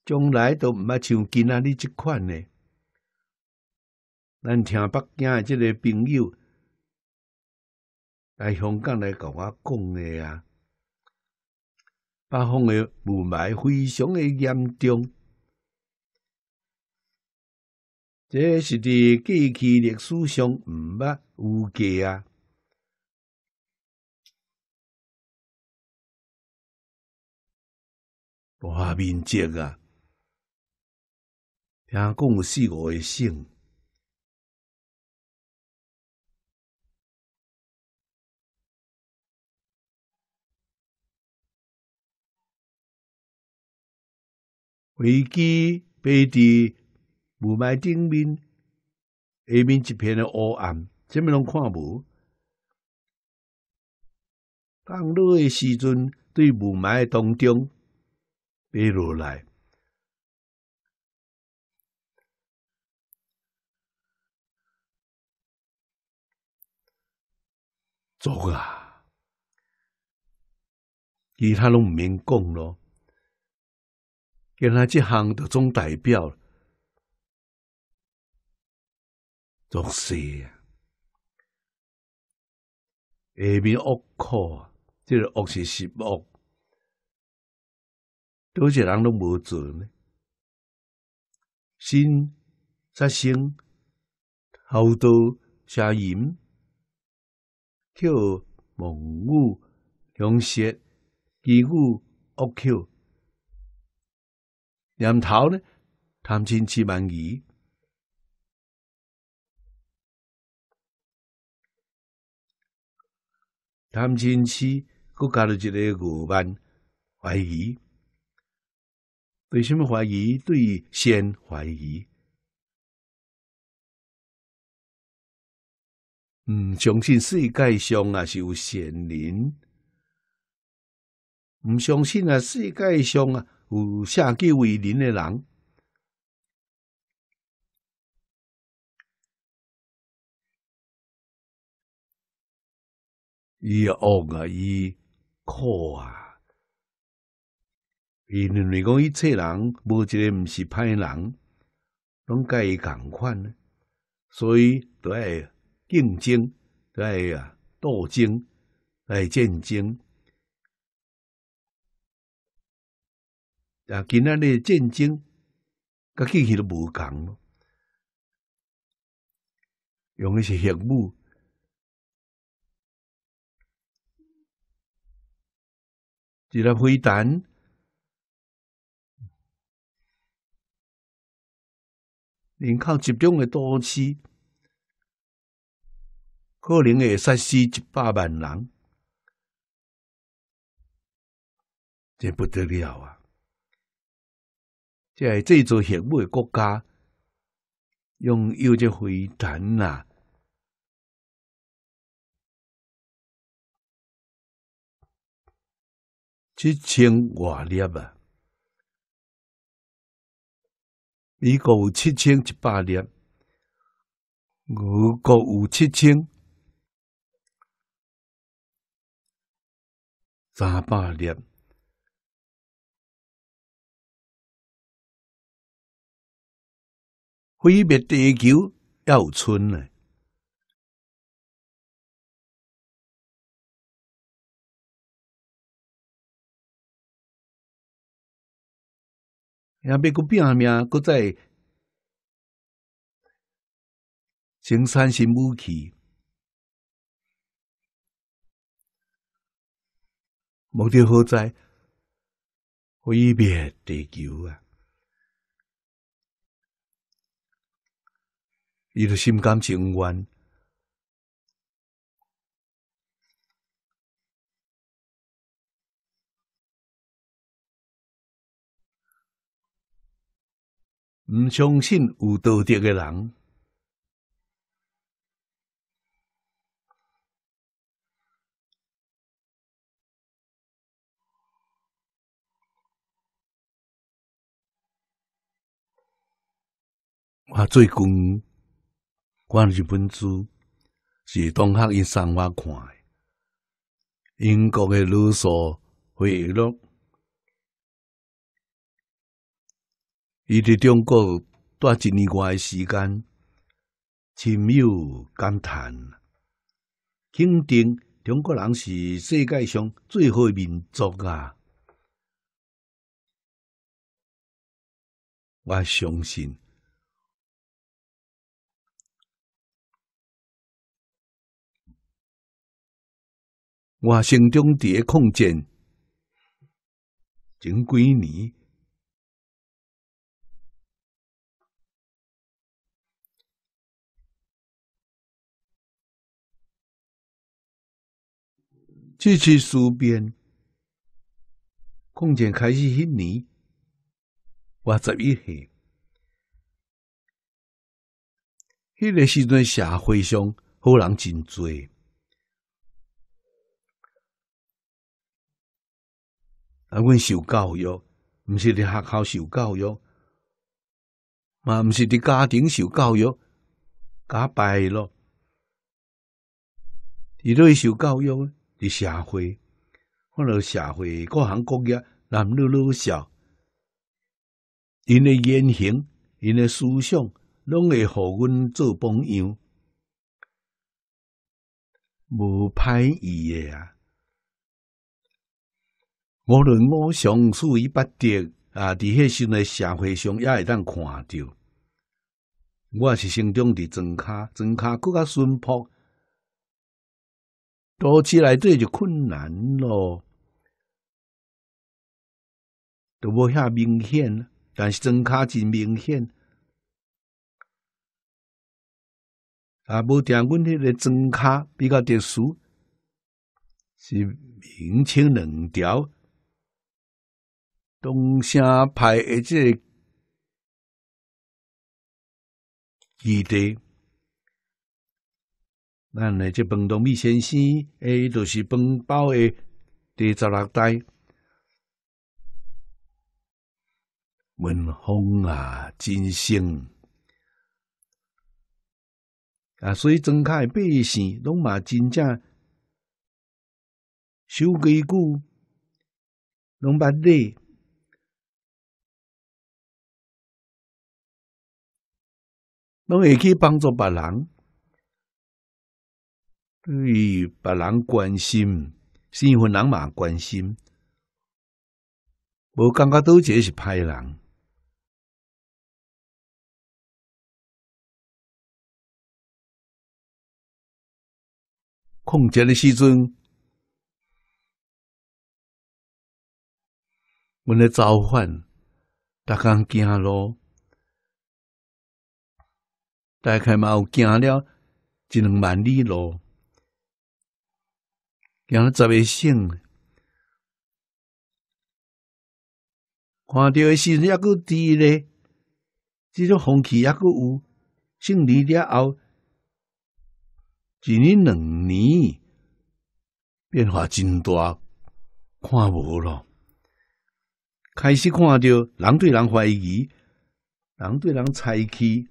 从来都毋捌像今仔日即款诶。咱听北京诶即个朋友来香港来甲我讲诶啊，北方诶雾霾非常诶严重，这是伫过去历史上毋捌有过啊。大面积啊！听讲有四五个省，飞机、飞伫雾霾、顶面下面一片的乌暗，什么拢看不？降落的时阵，对雾霾当中。比如来，做啊，其他拢毋免讲咯，原来即行就总代表，做事，下面恶哭即个恶是实恶。多些人都无做呢，先则先，后多杀淫，口蒙雾，凶邪，鸡骨恶口，念头呢？贪嗔七万二，贪嗔痴，搁加了一个五万，怀疑。对什么怀疑？对先怀疑？嗯，相信世界上啊是有善人，唔相信啊世界上啊有下界为人的人？伊恶啊！伊苦啊！伊认为讲一切人无一个毋是歹人，拢甲伊共款，所以都爱竞争，都爱啊斗争，都爱战争。啊，今仔日战争，甲机去都无共咯。用的是核武，一个飞弹。人口集中的都市，可能会杀死一百万人，这不得了啊！在这座组邪的国家，用有只飞弹呐，一千瓦粒啊！一个有七千一百粒，五个有七千三百粒，毁灭地球要有剩呢。也别个拼命，搁再生产新武器，目的何在？毁灭地球啊！伊就心甘情愿。毋相信有道德嘅人。我最近关一本书，是同学伊送我看嘅，英国嘅鲁索忆录。伊伫中国待一年外诶时间，深有感叹，肯定中国人是世界上最好诶民族啊！我相信，我成长伫空间，前几年。记次事变，抗战开始迄年，我十一岁。迄个时阵社会上好人真多，啊，阮受教育，毋是伫学校受教育，嘛毋是伫家庭受教育，假败咯。伫哪受教育伫社会，看到社会各行各业，男、女、老、少，因的言行、因的思想，拢会互阮做榜样，无歹意的啊。无论我上处于别点啊，伫迄时的社会上也会当看着。我是生长伫庄卡，庄卡更较淳朴。多起来这就困难咯，都无遐明显，但是增卡真明显。啊，无听阮迄个增卡比较特殊，是明清两朝东城派一这个。咱内即彭东义先生，诶，就是彭包诶第十六代文风啊，真盛啊！所以睁开百姓拢嘛真正守规矩，拢捌礼，拢会去帮助别人。对别人关心，任何人嘛关心，我感觉都这是歹人。空姐的时阵，阮咧召唤，大刚惊咯，大概嘛有惊了，一两万里路。养得十别省，看到的是还个低嘞，这种风气还个有，成离了后，一年两年，变化真大，看无咯。开始看到人对人怀疑，人对人猜忌。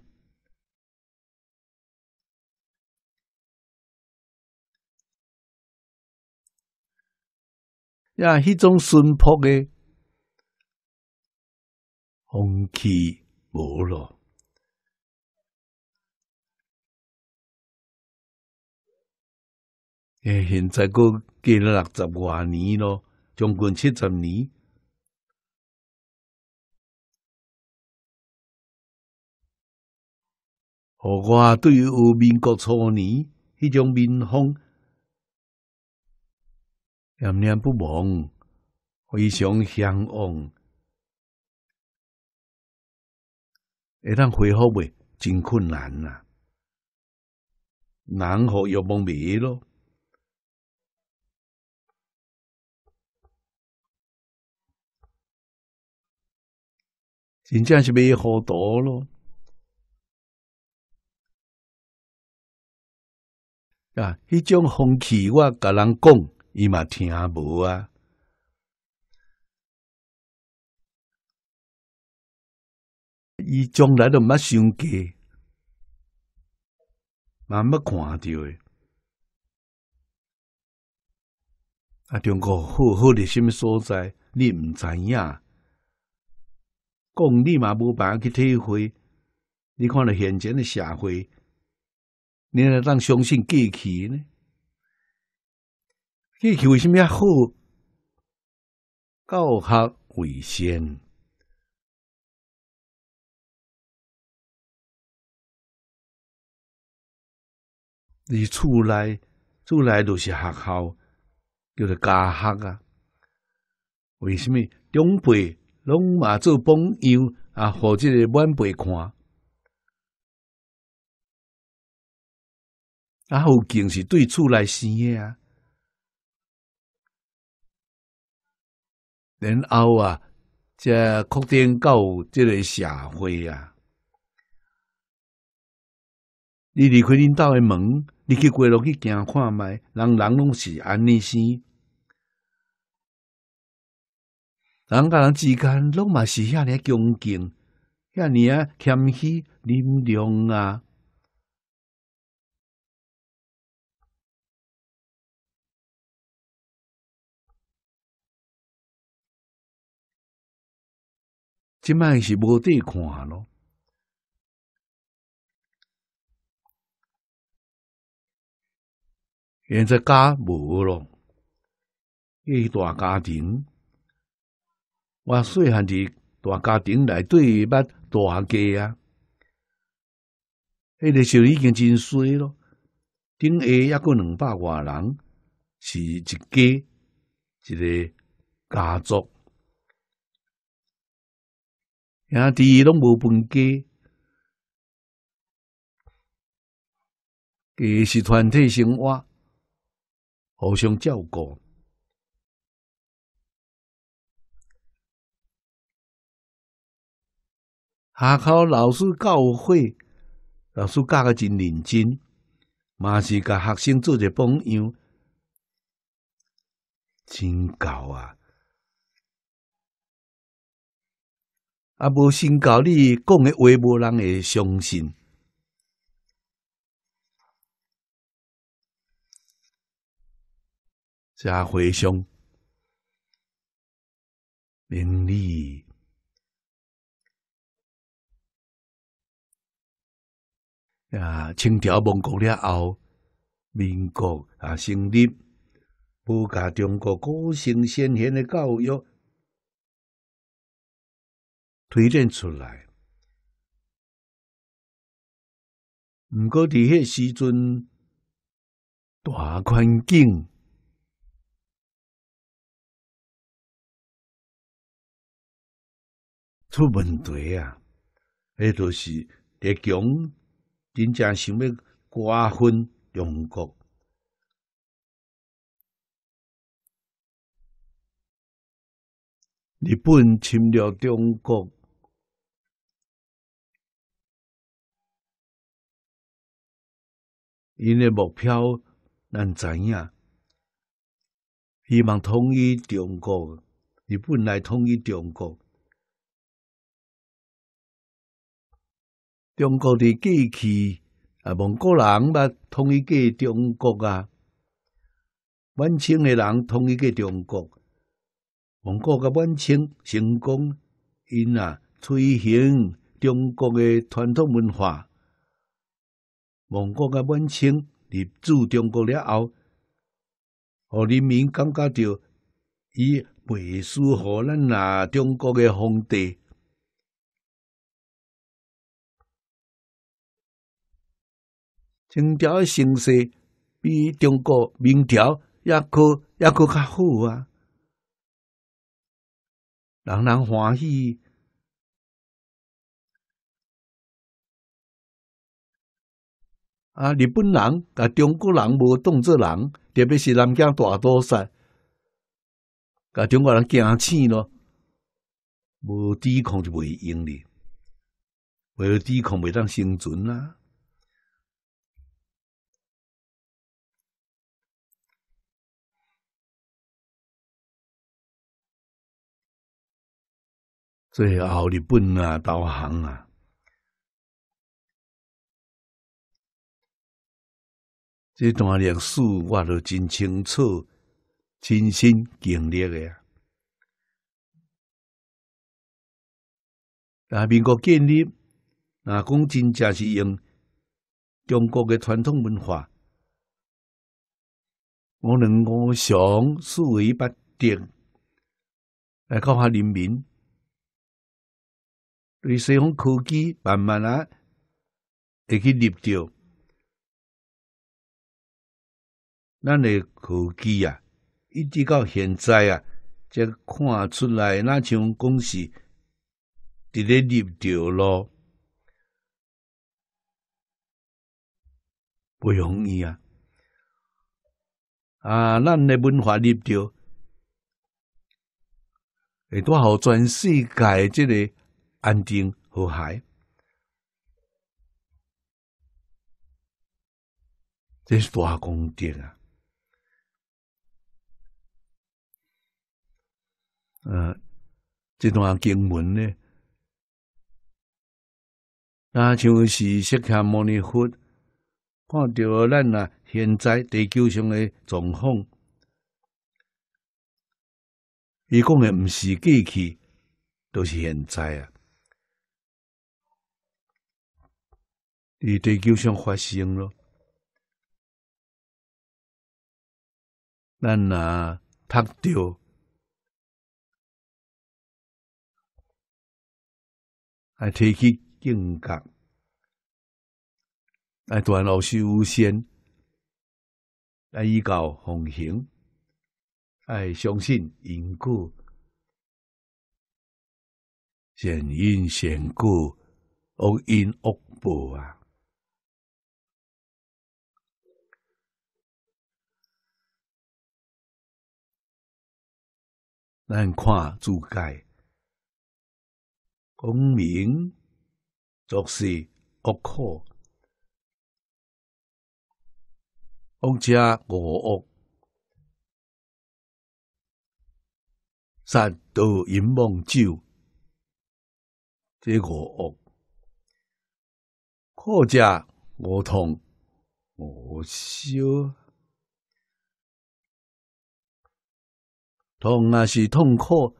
呀，迄种淳朴诶风气无咯。诶，现在过过了六十多年咯，将近七十年。我我对于民国初年迄种民风。念念不忘，非常向往。会当恢复未，真困难呐。人好欲望别咯，真正是要好多咯。啊，迄种风气，我甲人讲。伊嘛听无啊！伊从来都毋捌想过，毋捌看到诶。啊，中国好好伫什么所在，你毋知影？讲你嘛无办法去体会。你看到现今的社会，你来当相信过去呢？这求为什么好？教学为先。你厝内、厝内就是学校，叫做家学啊。为什么长辈拢嘛做榜样啊？即个晚辈看啊？后劲是对厝内生诶啊。然后啊，才扩展到这个社会啊，你离开领导的门，你去街路去行看卖，人人拢是安尼生，人甲人之间拢嘛是遐尼恭敬，遐尼啊谦虚忍让啊。即卖是无地看咯，现在家无咯，一大家庭，我细汉伫大家庭内对捌大家啊，迄个候已经真衰咯，顶下抑个两百外人是一家一个家族。兄弟拢无分家，也是团体生活互相照顾。下考老师教会，老师教个真认真，嘛是甲学生做个榜样，真高啊！啊，无信教，你讲的话无人会相信。社会上，明利啊，清朝亡国了后，民国啊成立，无加中国古圣先贤的教育。推荐出来，毋过伫迄时阵，大环境出问题啊！迄著是列强真正想要瓜分中国，日本侵略中国。因诶目标咱知影，希望统一中国。日本来统一中国，中国的过去啊，蒙古人把统一过中国啊，满清诶人统一过中国，蒙古甲满清成功，因啊推行中国诶传统文化。蒙古的满清入主中国了后，何人民感觉到伊袂输服，咱啊中国的皇帝，清朝诶盛世比中国明朝抑过抑过较好啊，人人欢喜。啊！日本人甲中国人无当做人，特别是南京大屠杀，甲中国人惊死咯，无抵抗就袂用哩，无抵抗袂当生存啦。最后，日本啊，投降啊！这段历史，我都真清楚、亲身经历的。啊，民国建立，那讲真正是用中国的传统文化，我能够想思维不定，来教下人民。西方科技，慢慢来，会去入掉。咱诶科技啊，一直到现在啊，才看出来，那像讲是伫咧入着咯，不容易啊！啊，咱诶文化入着，会带好全世界，即个安定和谐，这是大工程啊！呃，这段经文呢，那就是释迦牟尼佛看到咱啊现在地球上的状况，伊讲的不是过去，都是现在啊，伫地球上发生了，咱啊看到。爱提起境觉，爱断老修仙，爱依靠奉行，爱相信因果，善因善果，恶因恶报啊！咱看自界。功名作是恶苦；恶家我恶，杀多饮梦酒，这我恶；苦家我痛，我消；痛啊是痛苦。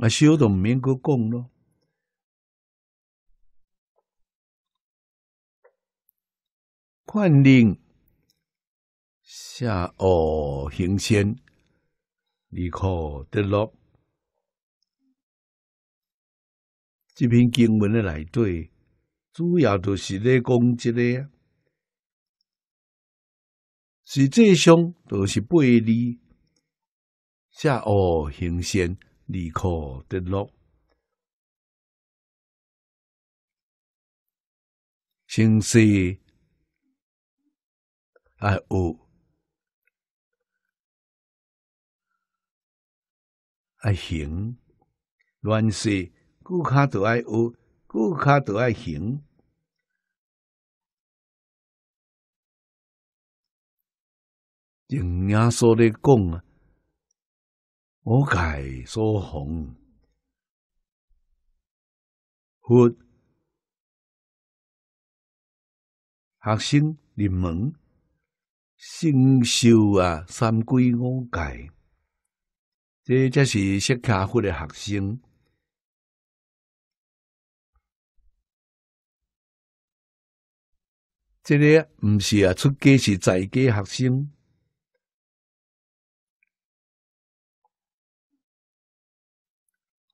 我少都唔免佮讲咯。昆令下恶行仙，你可得咯？这篇经文的内底，主要就是咧讲一个，实际上都是背离下恶行仙。立苦得乐。成势爱恶爱行乱势，故卡都爱恶，故卡都爱行。耶稣讲啊。五戒所弘，佛学生入门，圣修啊，三归五戒，这这是释迦佛的学生。这个不是啊出家是在家学生。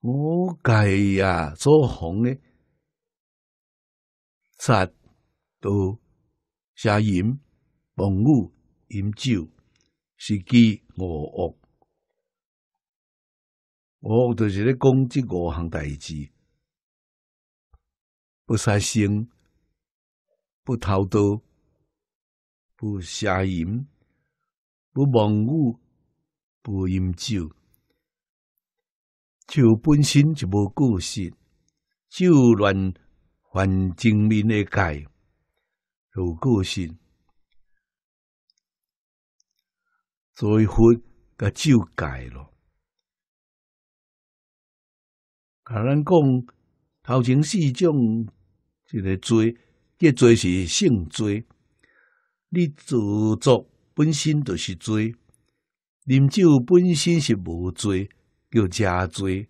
我计呀做红咧，杀毒、下淫、妄语、饮酒，是忌我恶。我就是咧讲这五项大忌：不杀生、不偷盗、不下淫、不妄语、不饮酒。酒本身就无故事，酒乱犯正面的戒，有事。所以喝甲酒戒了。甲咱讲头前四种一个罪，这罪是性罪，你自作本身就是罪，啉酒本身是无罪。叫加罪，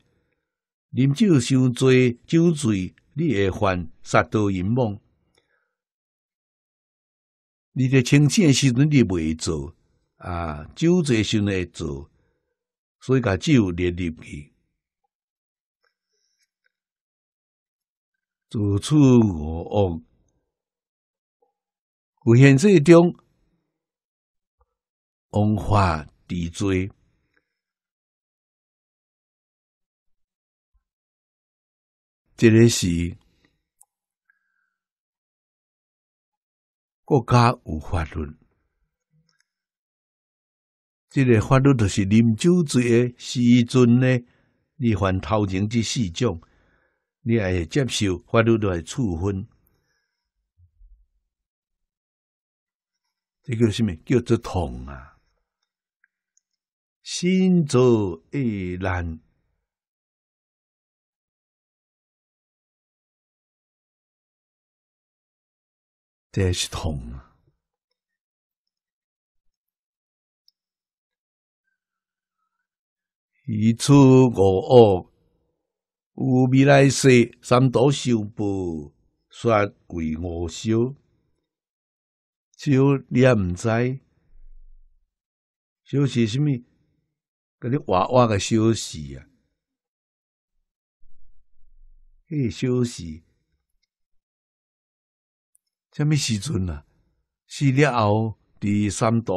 啉酒伤醉，酒醉你会犯杀盗淫妄。你伫清净时阵你袂做啊，酒醉时阵会做，所以甲酒连入去，造出恶恶。古贤这一种，往化地罪。这个是国家有法律，这个法律就是啉酒醉的时尊呢。你犯头前这四种，你也会接受法律来处分。这叫什么叫做痛啊？心则易然。是痛啊！一处恶恶，无未来世三多修不，说为我修，就你也不知，就是什么，嗰你娃娃嘅小事啊，嘿，啲小什么时阵啊？死了后第三道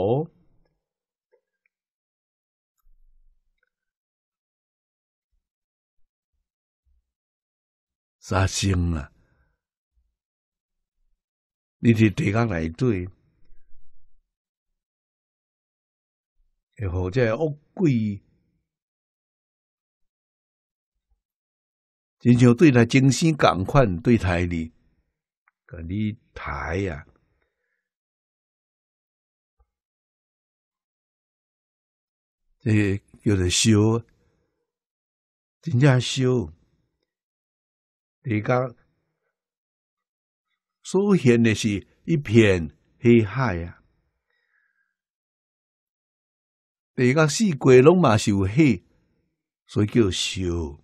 杀生啊！你伫地藏内底，会好在恶鬼，亲像对待众生共款对待你。个你台呀，这有的修，人家修，你讲所现的是一片黑海呀，你讲四季拢嘛是有黑，所以叫修。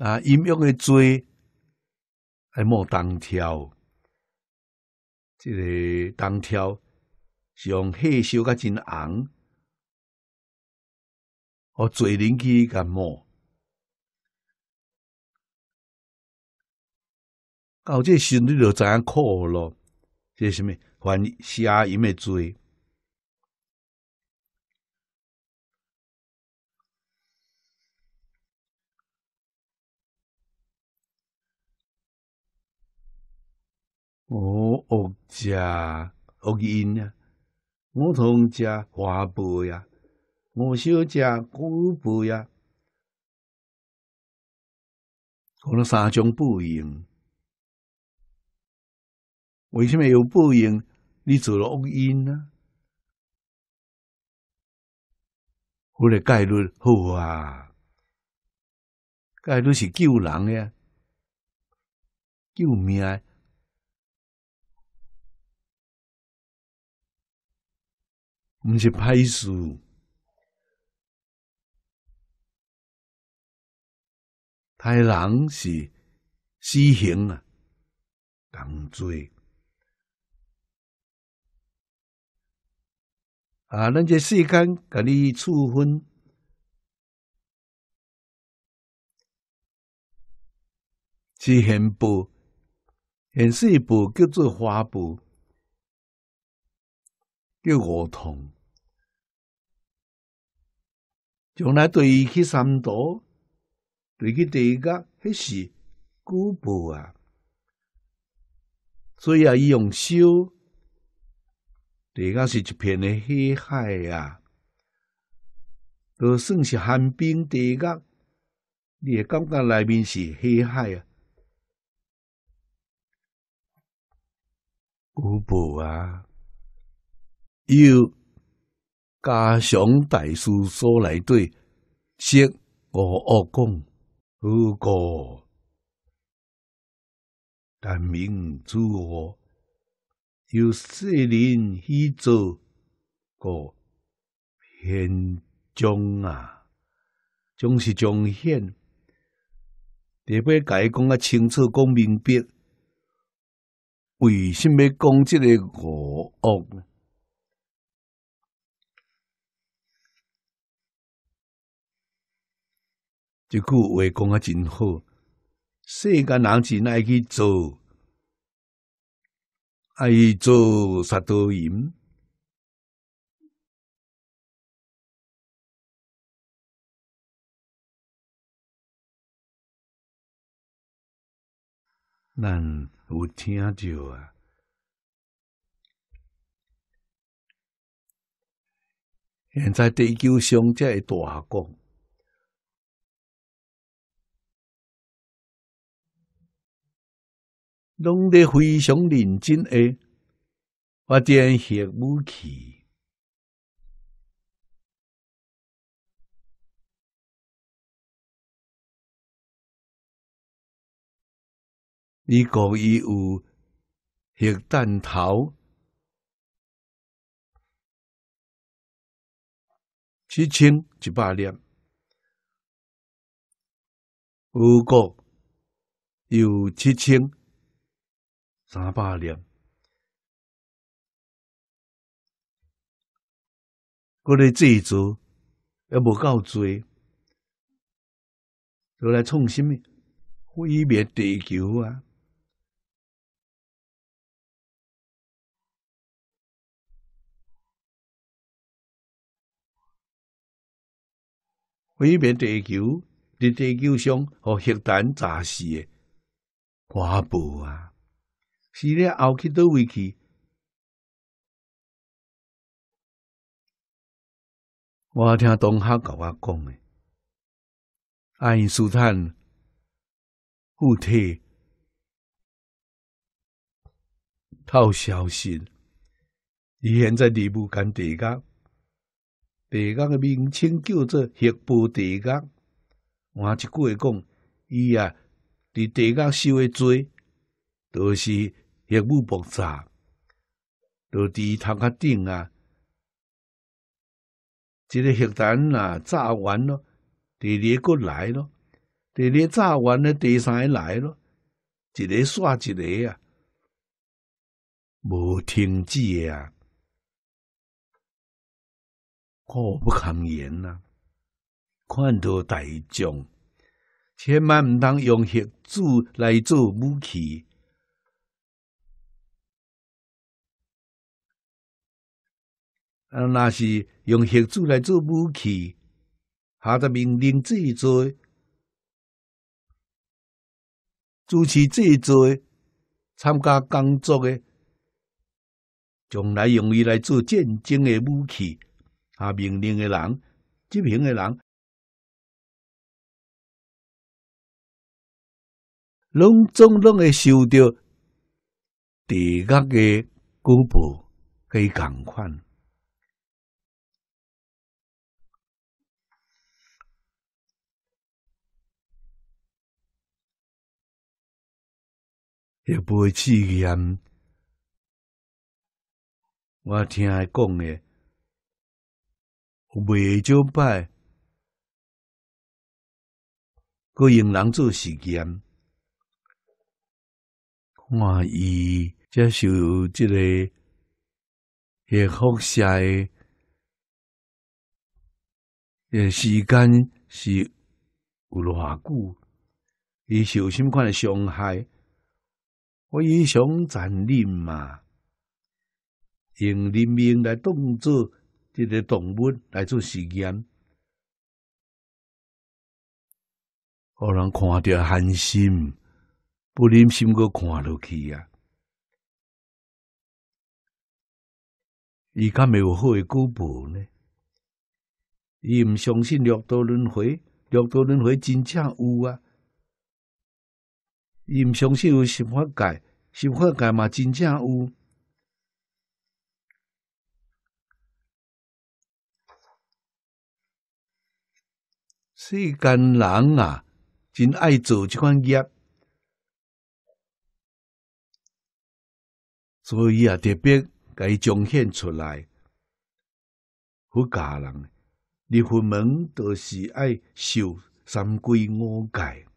啊！饮用的水还莫单挑，这个单挑用黑烧甲真红，哦，罪人去甲么？到这时，你就知影苦咯？这什么犯下饮的罪？我学家学音呢，我同家华波呀，我小家古波呀，我那三种不赢。为什么有不赢？你做了恶因呢？我的概率好啊，概率是救人呀，救命。啊。毋是歹事。杀人是死刑啊，同罪啊！咱这世间甲你处分，是刑部、刑事部叫做法部。叫梧桐。将来对去三岛，对去地界迄是古布啊，所以啊，伊用烧地界是一片的黑海啊，就算是寒冰地界，你也感觉内面是黑海啊，古堡啊。又加上大数所来对，说我恶公，如果但民主我有四人去做个偏中啊，总是中现，你甲伊讲啊清楚讲明白，为什么讲这个恶恶呢？这句话讲啊，真好。世间人只爱去做，爱做杀多淫，咱有听着啊。现在地球上才会大过。弄得非常认真诶，我展学武器。你讲伊有核弹头，七千一百粒。如果有七千。三百年，过来制造，也无够做，都来创什么？毁灭地球啊！毁灭地球，伫地球上和核弹炸死的花布啊！是咧后去倒位去？我听同学甲我讲诶，爱因斯坦，附体好小心。伊现在离不干地干，地干诶名称叫做黑布地干。我一句话讲，伊啊伫地干收诶侪，都是。业务爆炸，落地头壳顶啊！一个核弹啊，炸完了，第二个来了，第二个炸完了，第三个来了，一个刷一个啊，无停止啊，苦不堪言啊！看到大众，千万唔当用核主来做武器。啊，若是用黑子来做武器，他在命令这一组，主持这一参加工作诶，将来用于来做战争诶武器。啊，命令诶人，执行诶人，拢总拢会受到地国诶公布，去共款。也不会去念。我听伊讲诶，有未少摆，搁用人做实验，看伊接受即个诶辐射诶，诶时间是有偌久，伊受甚款诶伤害？我影响战力嘛？用人命来当做这个动物来做实验，好让看到寒心，不忍心去看落去啊。伊敢没有好的高报呢？伊唔相信六道轮回，六道轮回真正有啊？伊毋相信有新法界，新法界嘛真正有。世间人啊，真爱做即款业，所以啊，特别甲伊彰显出来。佛家人，入佛门著是爱受三规五戒。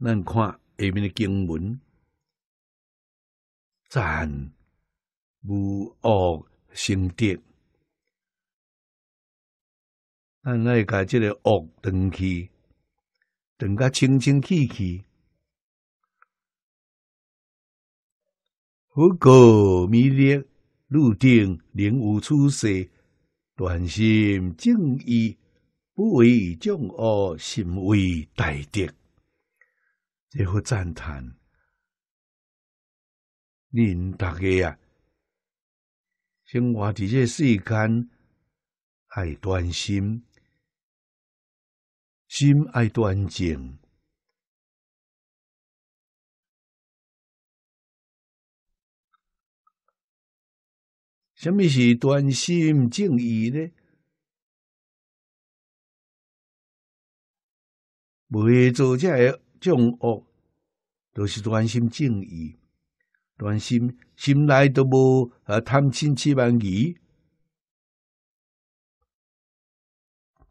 咱看下面的经文，赞无恶心定，咱来甲即个恶断机，断甲清清气气。如果弥勒入定，领悟出世，断心正意，不为众恶心为大德。这副赞叹，恁大家啊，生活伫这世间，爱端心，心爱端正。”啥物是端心正义呢？袂做这个。种恶都是乱心正义，乱心心内都无贪心、痴慢意，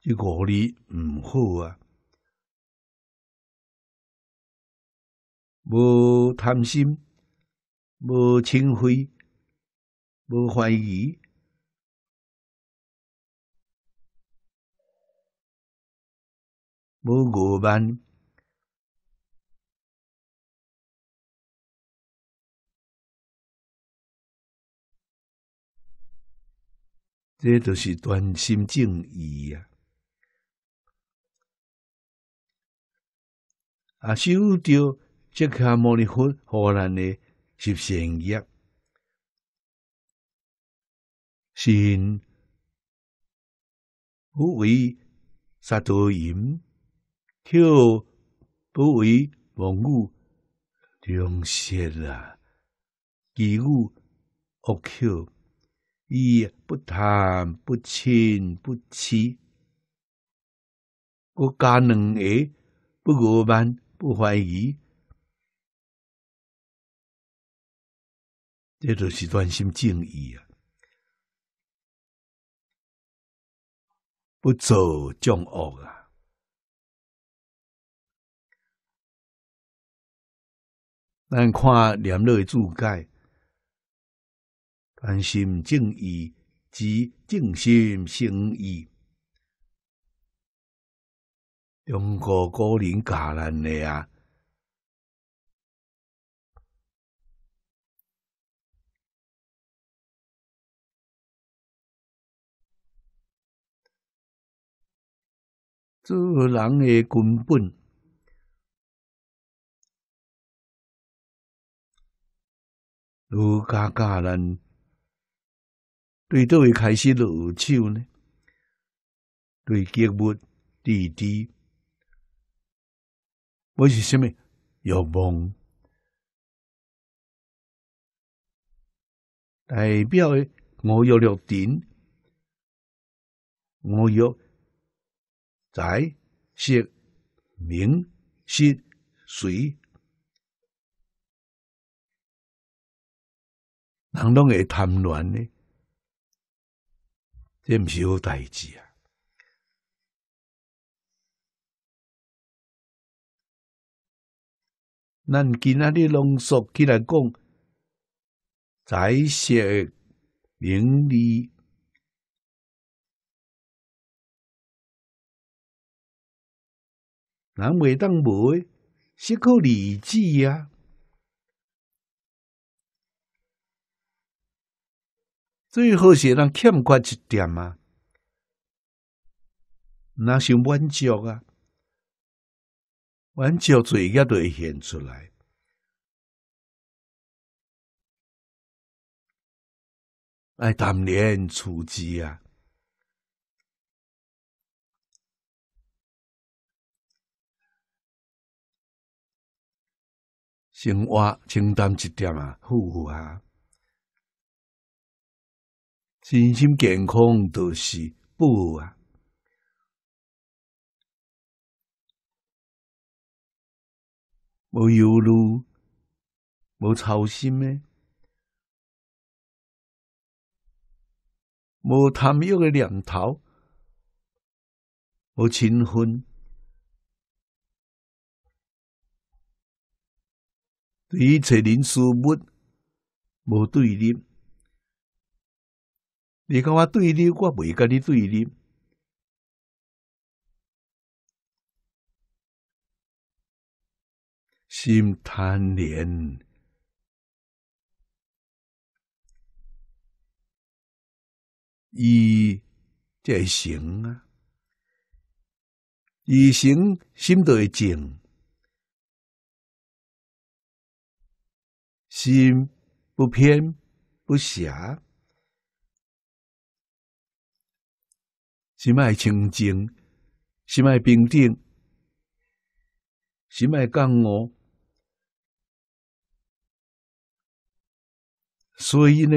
这五字唔好啊！无贪心，无轻毁，无怀疑，无傲慢。这都是端心正意呀！啊，受着即下摩尼佛荷兰的是善业，是不为杀多淫，叫不为妄语，重邪啊，义务恶口。伊不贪不嗔不痴，我加两额不傲慢不怀疑，这就是专心正意啊！不做骄恶啊！咱看莲萼的注解。关心正义即正心诚意，中国古人教咱的啊，做人的根本，儒家教咱对都位开始落手呢，对植物弟弟，我是什么欲望？代表的我有六点，我有财、色、名、色、水，人拢会贪乱呢。这毋是好代志啊！咱今仔日浓缩起来讲，财色名利，咱袂当无，诶，适可而止啊。最好是让欠缺一点啊，那是挽救啊，挽救罪恶都现出来，爱淡然处之啊，生活清淡一点啊，富富啊。身心健康就是好啊，无忧虑，无操心的，无贪欲的念头，无嗔恨，对一切人事物无对立。你跟我对立，我袂跟你对立。心贪念，一这行啊，一行心对静，心不偏不狭。心爱清净，心爱平等，心爱刚哦。所以呢，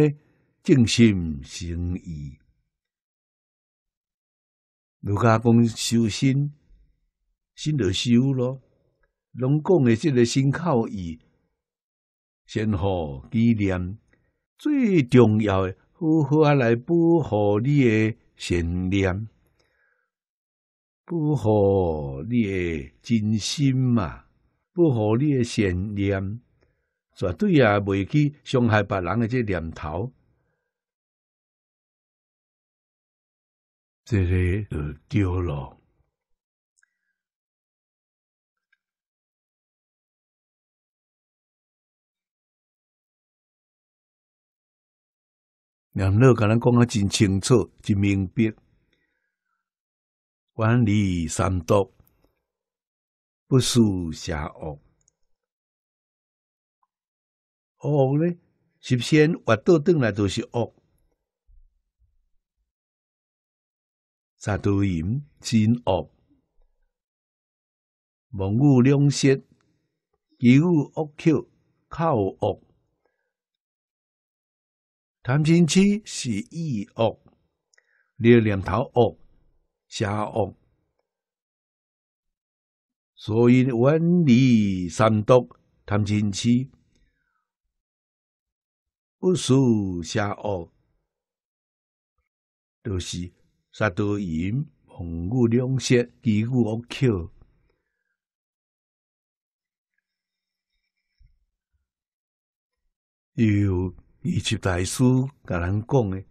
静心诚意。如果讲修身，心就修咯。拢讲诶，这个心靠意，先好纪念，最重要诶，好好啊来保护你诶。先念，不乎你的真心嘛，不乎你的先念，绝对也袂去伤害别人的这念头，这个就对了。杨乐甲咱讲啊，真清楚，真明白。远离三毒，不树邪恶。恶呢？首先，我倒转来都是恶。三毒淫，真恶。蒙目两舌，嫉妒恶口，巧恶。谈情痴是意恶，了念头恶、邪恶，所以远离三毒谈情痴，不树邪恶，都是杀多淫、红武两色、几股恶口，有。以及大师甲人讲诶，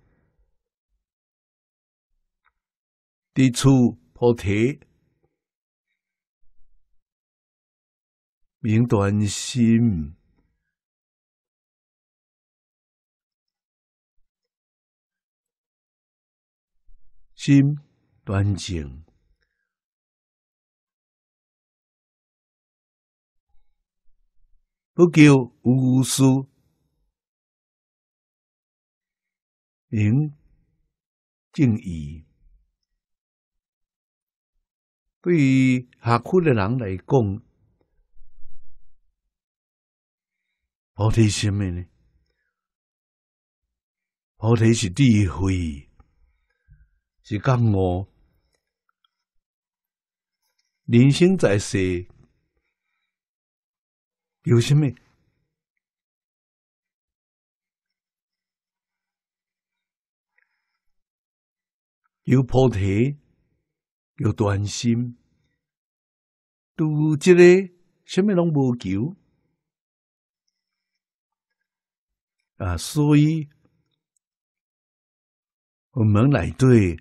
伫厝菩提，明断心，心断情，不求无私。名敬意，对于学佛的人来讲，菩提什么呢？菩提是智慧，是觉悟。人生在世，有什么？有菩提，有断心，都即个什么拢无求啊！所以，我们来对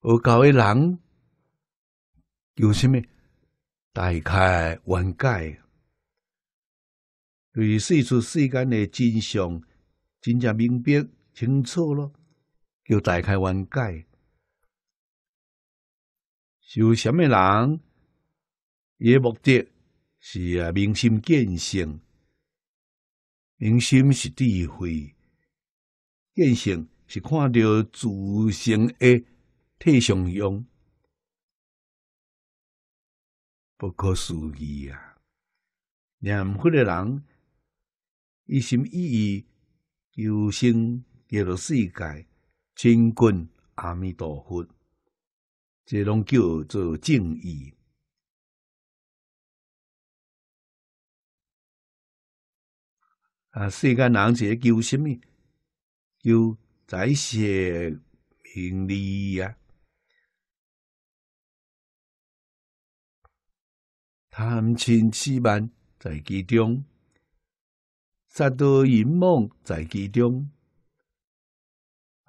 佛教的人求什么？大概完盖，对于世出世间的真相真正明白清楚咯。叫大开圆是有禅么人，伊目的，是啊明心见性。明心是智慧，见性是看到自性，诶，体相用，不可思议啊！念佛的人一心一意，由心了世界。真君阿弥陀佛，这拢叫做正义。啊，世间人这叫什么？叫财色名利呀。贪嗔痴慢在其中，杀盗淫妄在其中。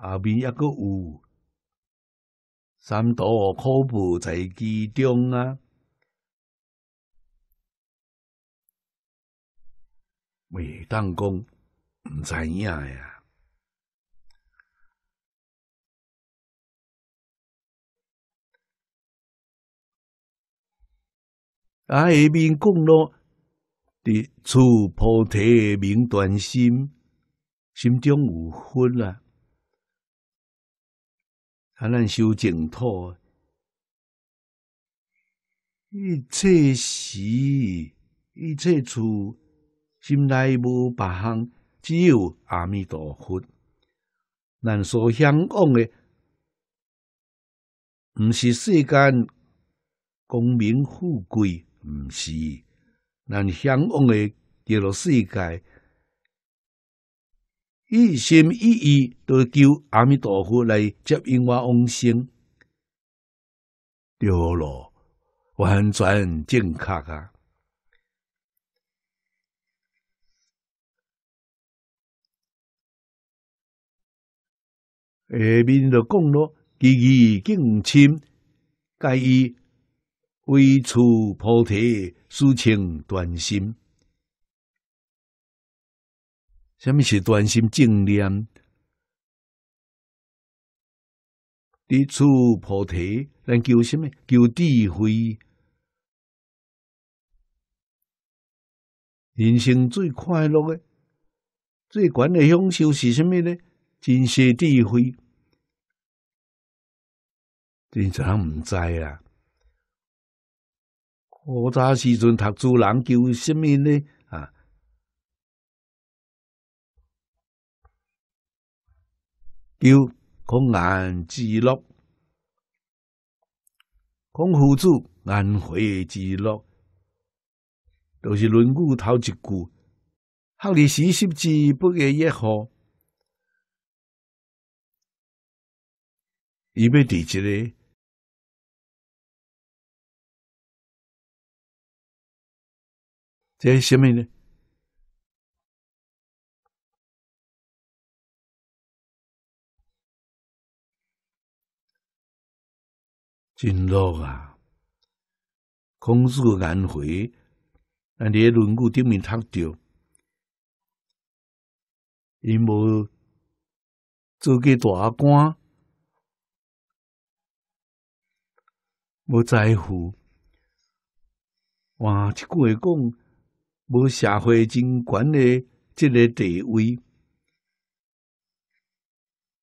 下面也阁有三多可宝在其中啊，未当讲毋知影呀。啊，下面讲咯，伫处菩提诶明断心，心中有分啊。啊，咱修净土，一切时一切处，心内无别项，只有阿弥陀佛。咱所向往的，毋是世间功名富贵，毋是咱向往的，极乐世界。一心一意都求阿弥陀佛来接引我往生，对了，完全正确啊！下面就讲咯，极意敬亲，皆以为除菩提，速成断心。什么是专心正念？伫出菩提咱求什么？求智慧。人生最快乐的、最管的享受是啥物呢？真识智慧。平常唔知啊。古早时阵读书人求啥物呢？有空颜之乐，空夫子颜回之乐，就是轮句头一句，学而史识字不也也好？伊要地一个，即系虾米呢？真老啊！孔子个颜回，那诶，论语》顶面读着，伊无做个大官，无在乎。换句话讲，无社会真管诶，即个地位，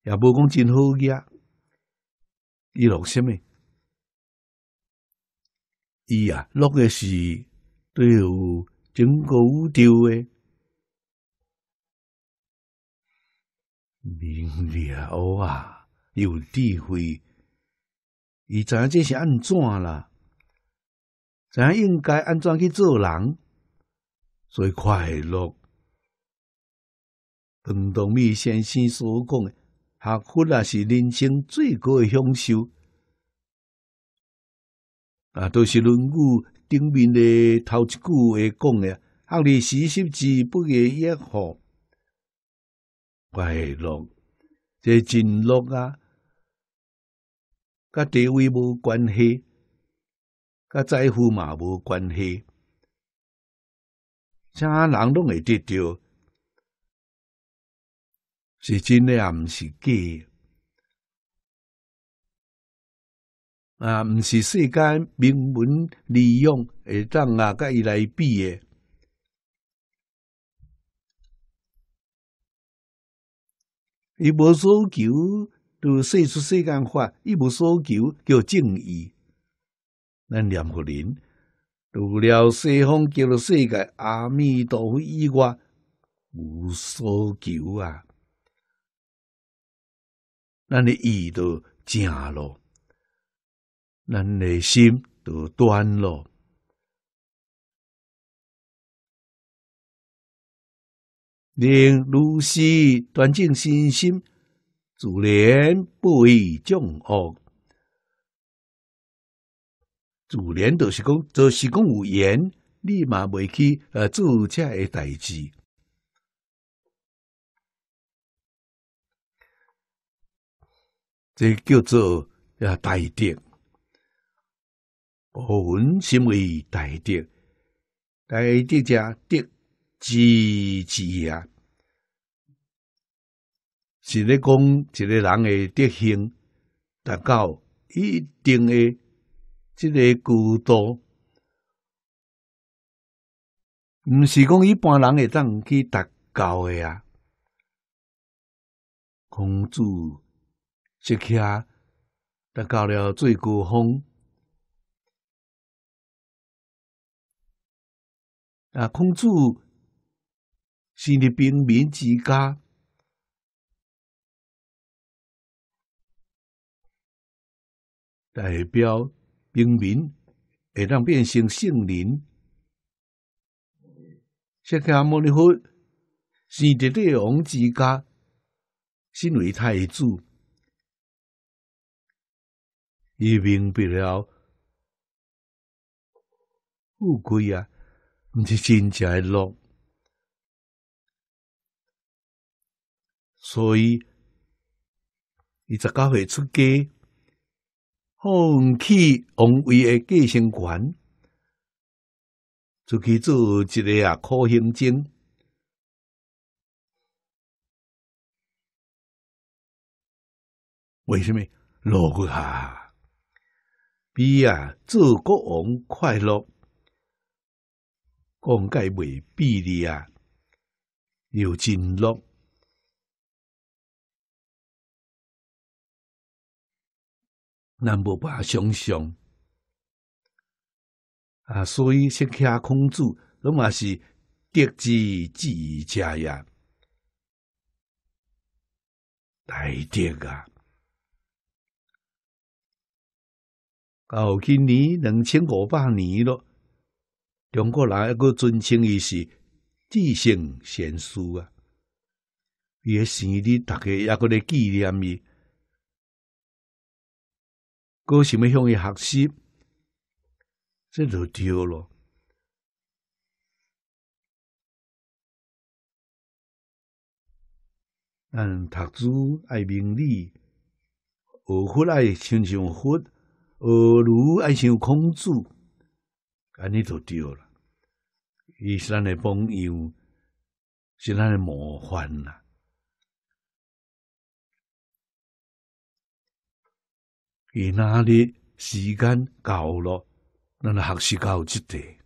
也无讲真好呀。伊落什么？伊啊，录的是对有整个宇宙诶。明了啊，有智慧，伊知影这是安怎啦？知影应该安怎去做人所以快乐？张东美先生所讲的，幸福啊是人生最高的享受。啊，都是论语顶面的头一句话讲的，“后嚟四十之，不亦说乎”，快乐，这真乐啊，甲地位无关系，甲财富嘛无关系，啥人拢会得到，是真诶，啊，毋是假。啊，毋是世间名门利用会当啊，甲伊来比诶。伊无所求，著说出世间法；伊无所求叫正义。咱念佛人，除了西方极乐世界阿弥陀佛以外，无所求啊，咱诶义著正咯。咱内心就断了，人如是端正身心，自然不易种恶。自然就是讲，就是讲有缘，你嘛袂去呃做这个代志，这叫做呀大定。本心为大德，大德者德之至也。是咧讲一个人诶德行，达到一定诶即个高度，毋是讲一般人会当去达到诶啊。孔子即刻达到了最高峰。啊！孔子是于平民之家，代表平民会当变成圣人。这家茉莉佛是列帝王之家，身为太子，伊明白了富贵啊！毋是真正诶乐，所以伊十九岁出家，放弃王位诶继承权，出去做一个啊苦行僧。为什么？乐呵，比啊做国王快乐。讲解未必的啊，刘金乐。咱无法想象啊，所以先徛孔子，拢嘛是得之即者呀，大德啊！到今年两千五百年了，中国人还阁尊称伊是智圣贤师啊！伊诶生日，逐个抑佫咧纪念伊，阁想要向伊学习？这就对咯。咱读书爱明理，学佛爱亲像佛，学儒爱像孔子。安尼都对了，伊是咱诶榜样，是咱诶模范呐。伊哪日时间够了，咱来学习够即多。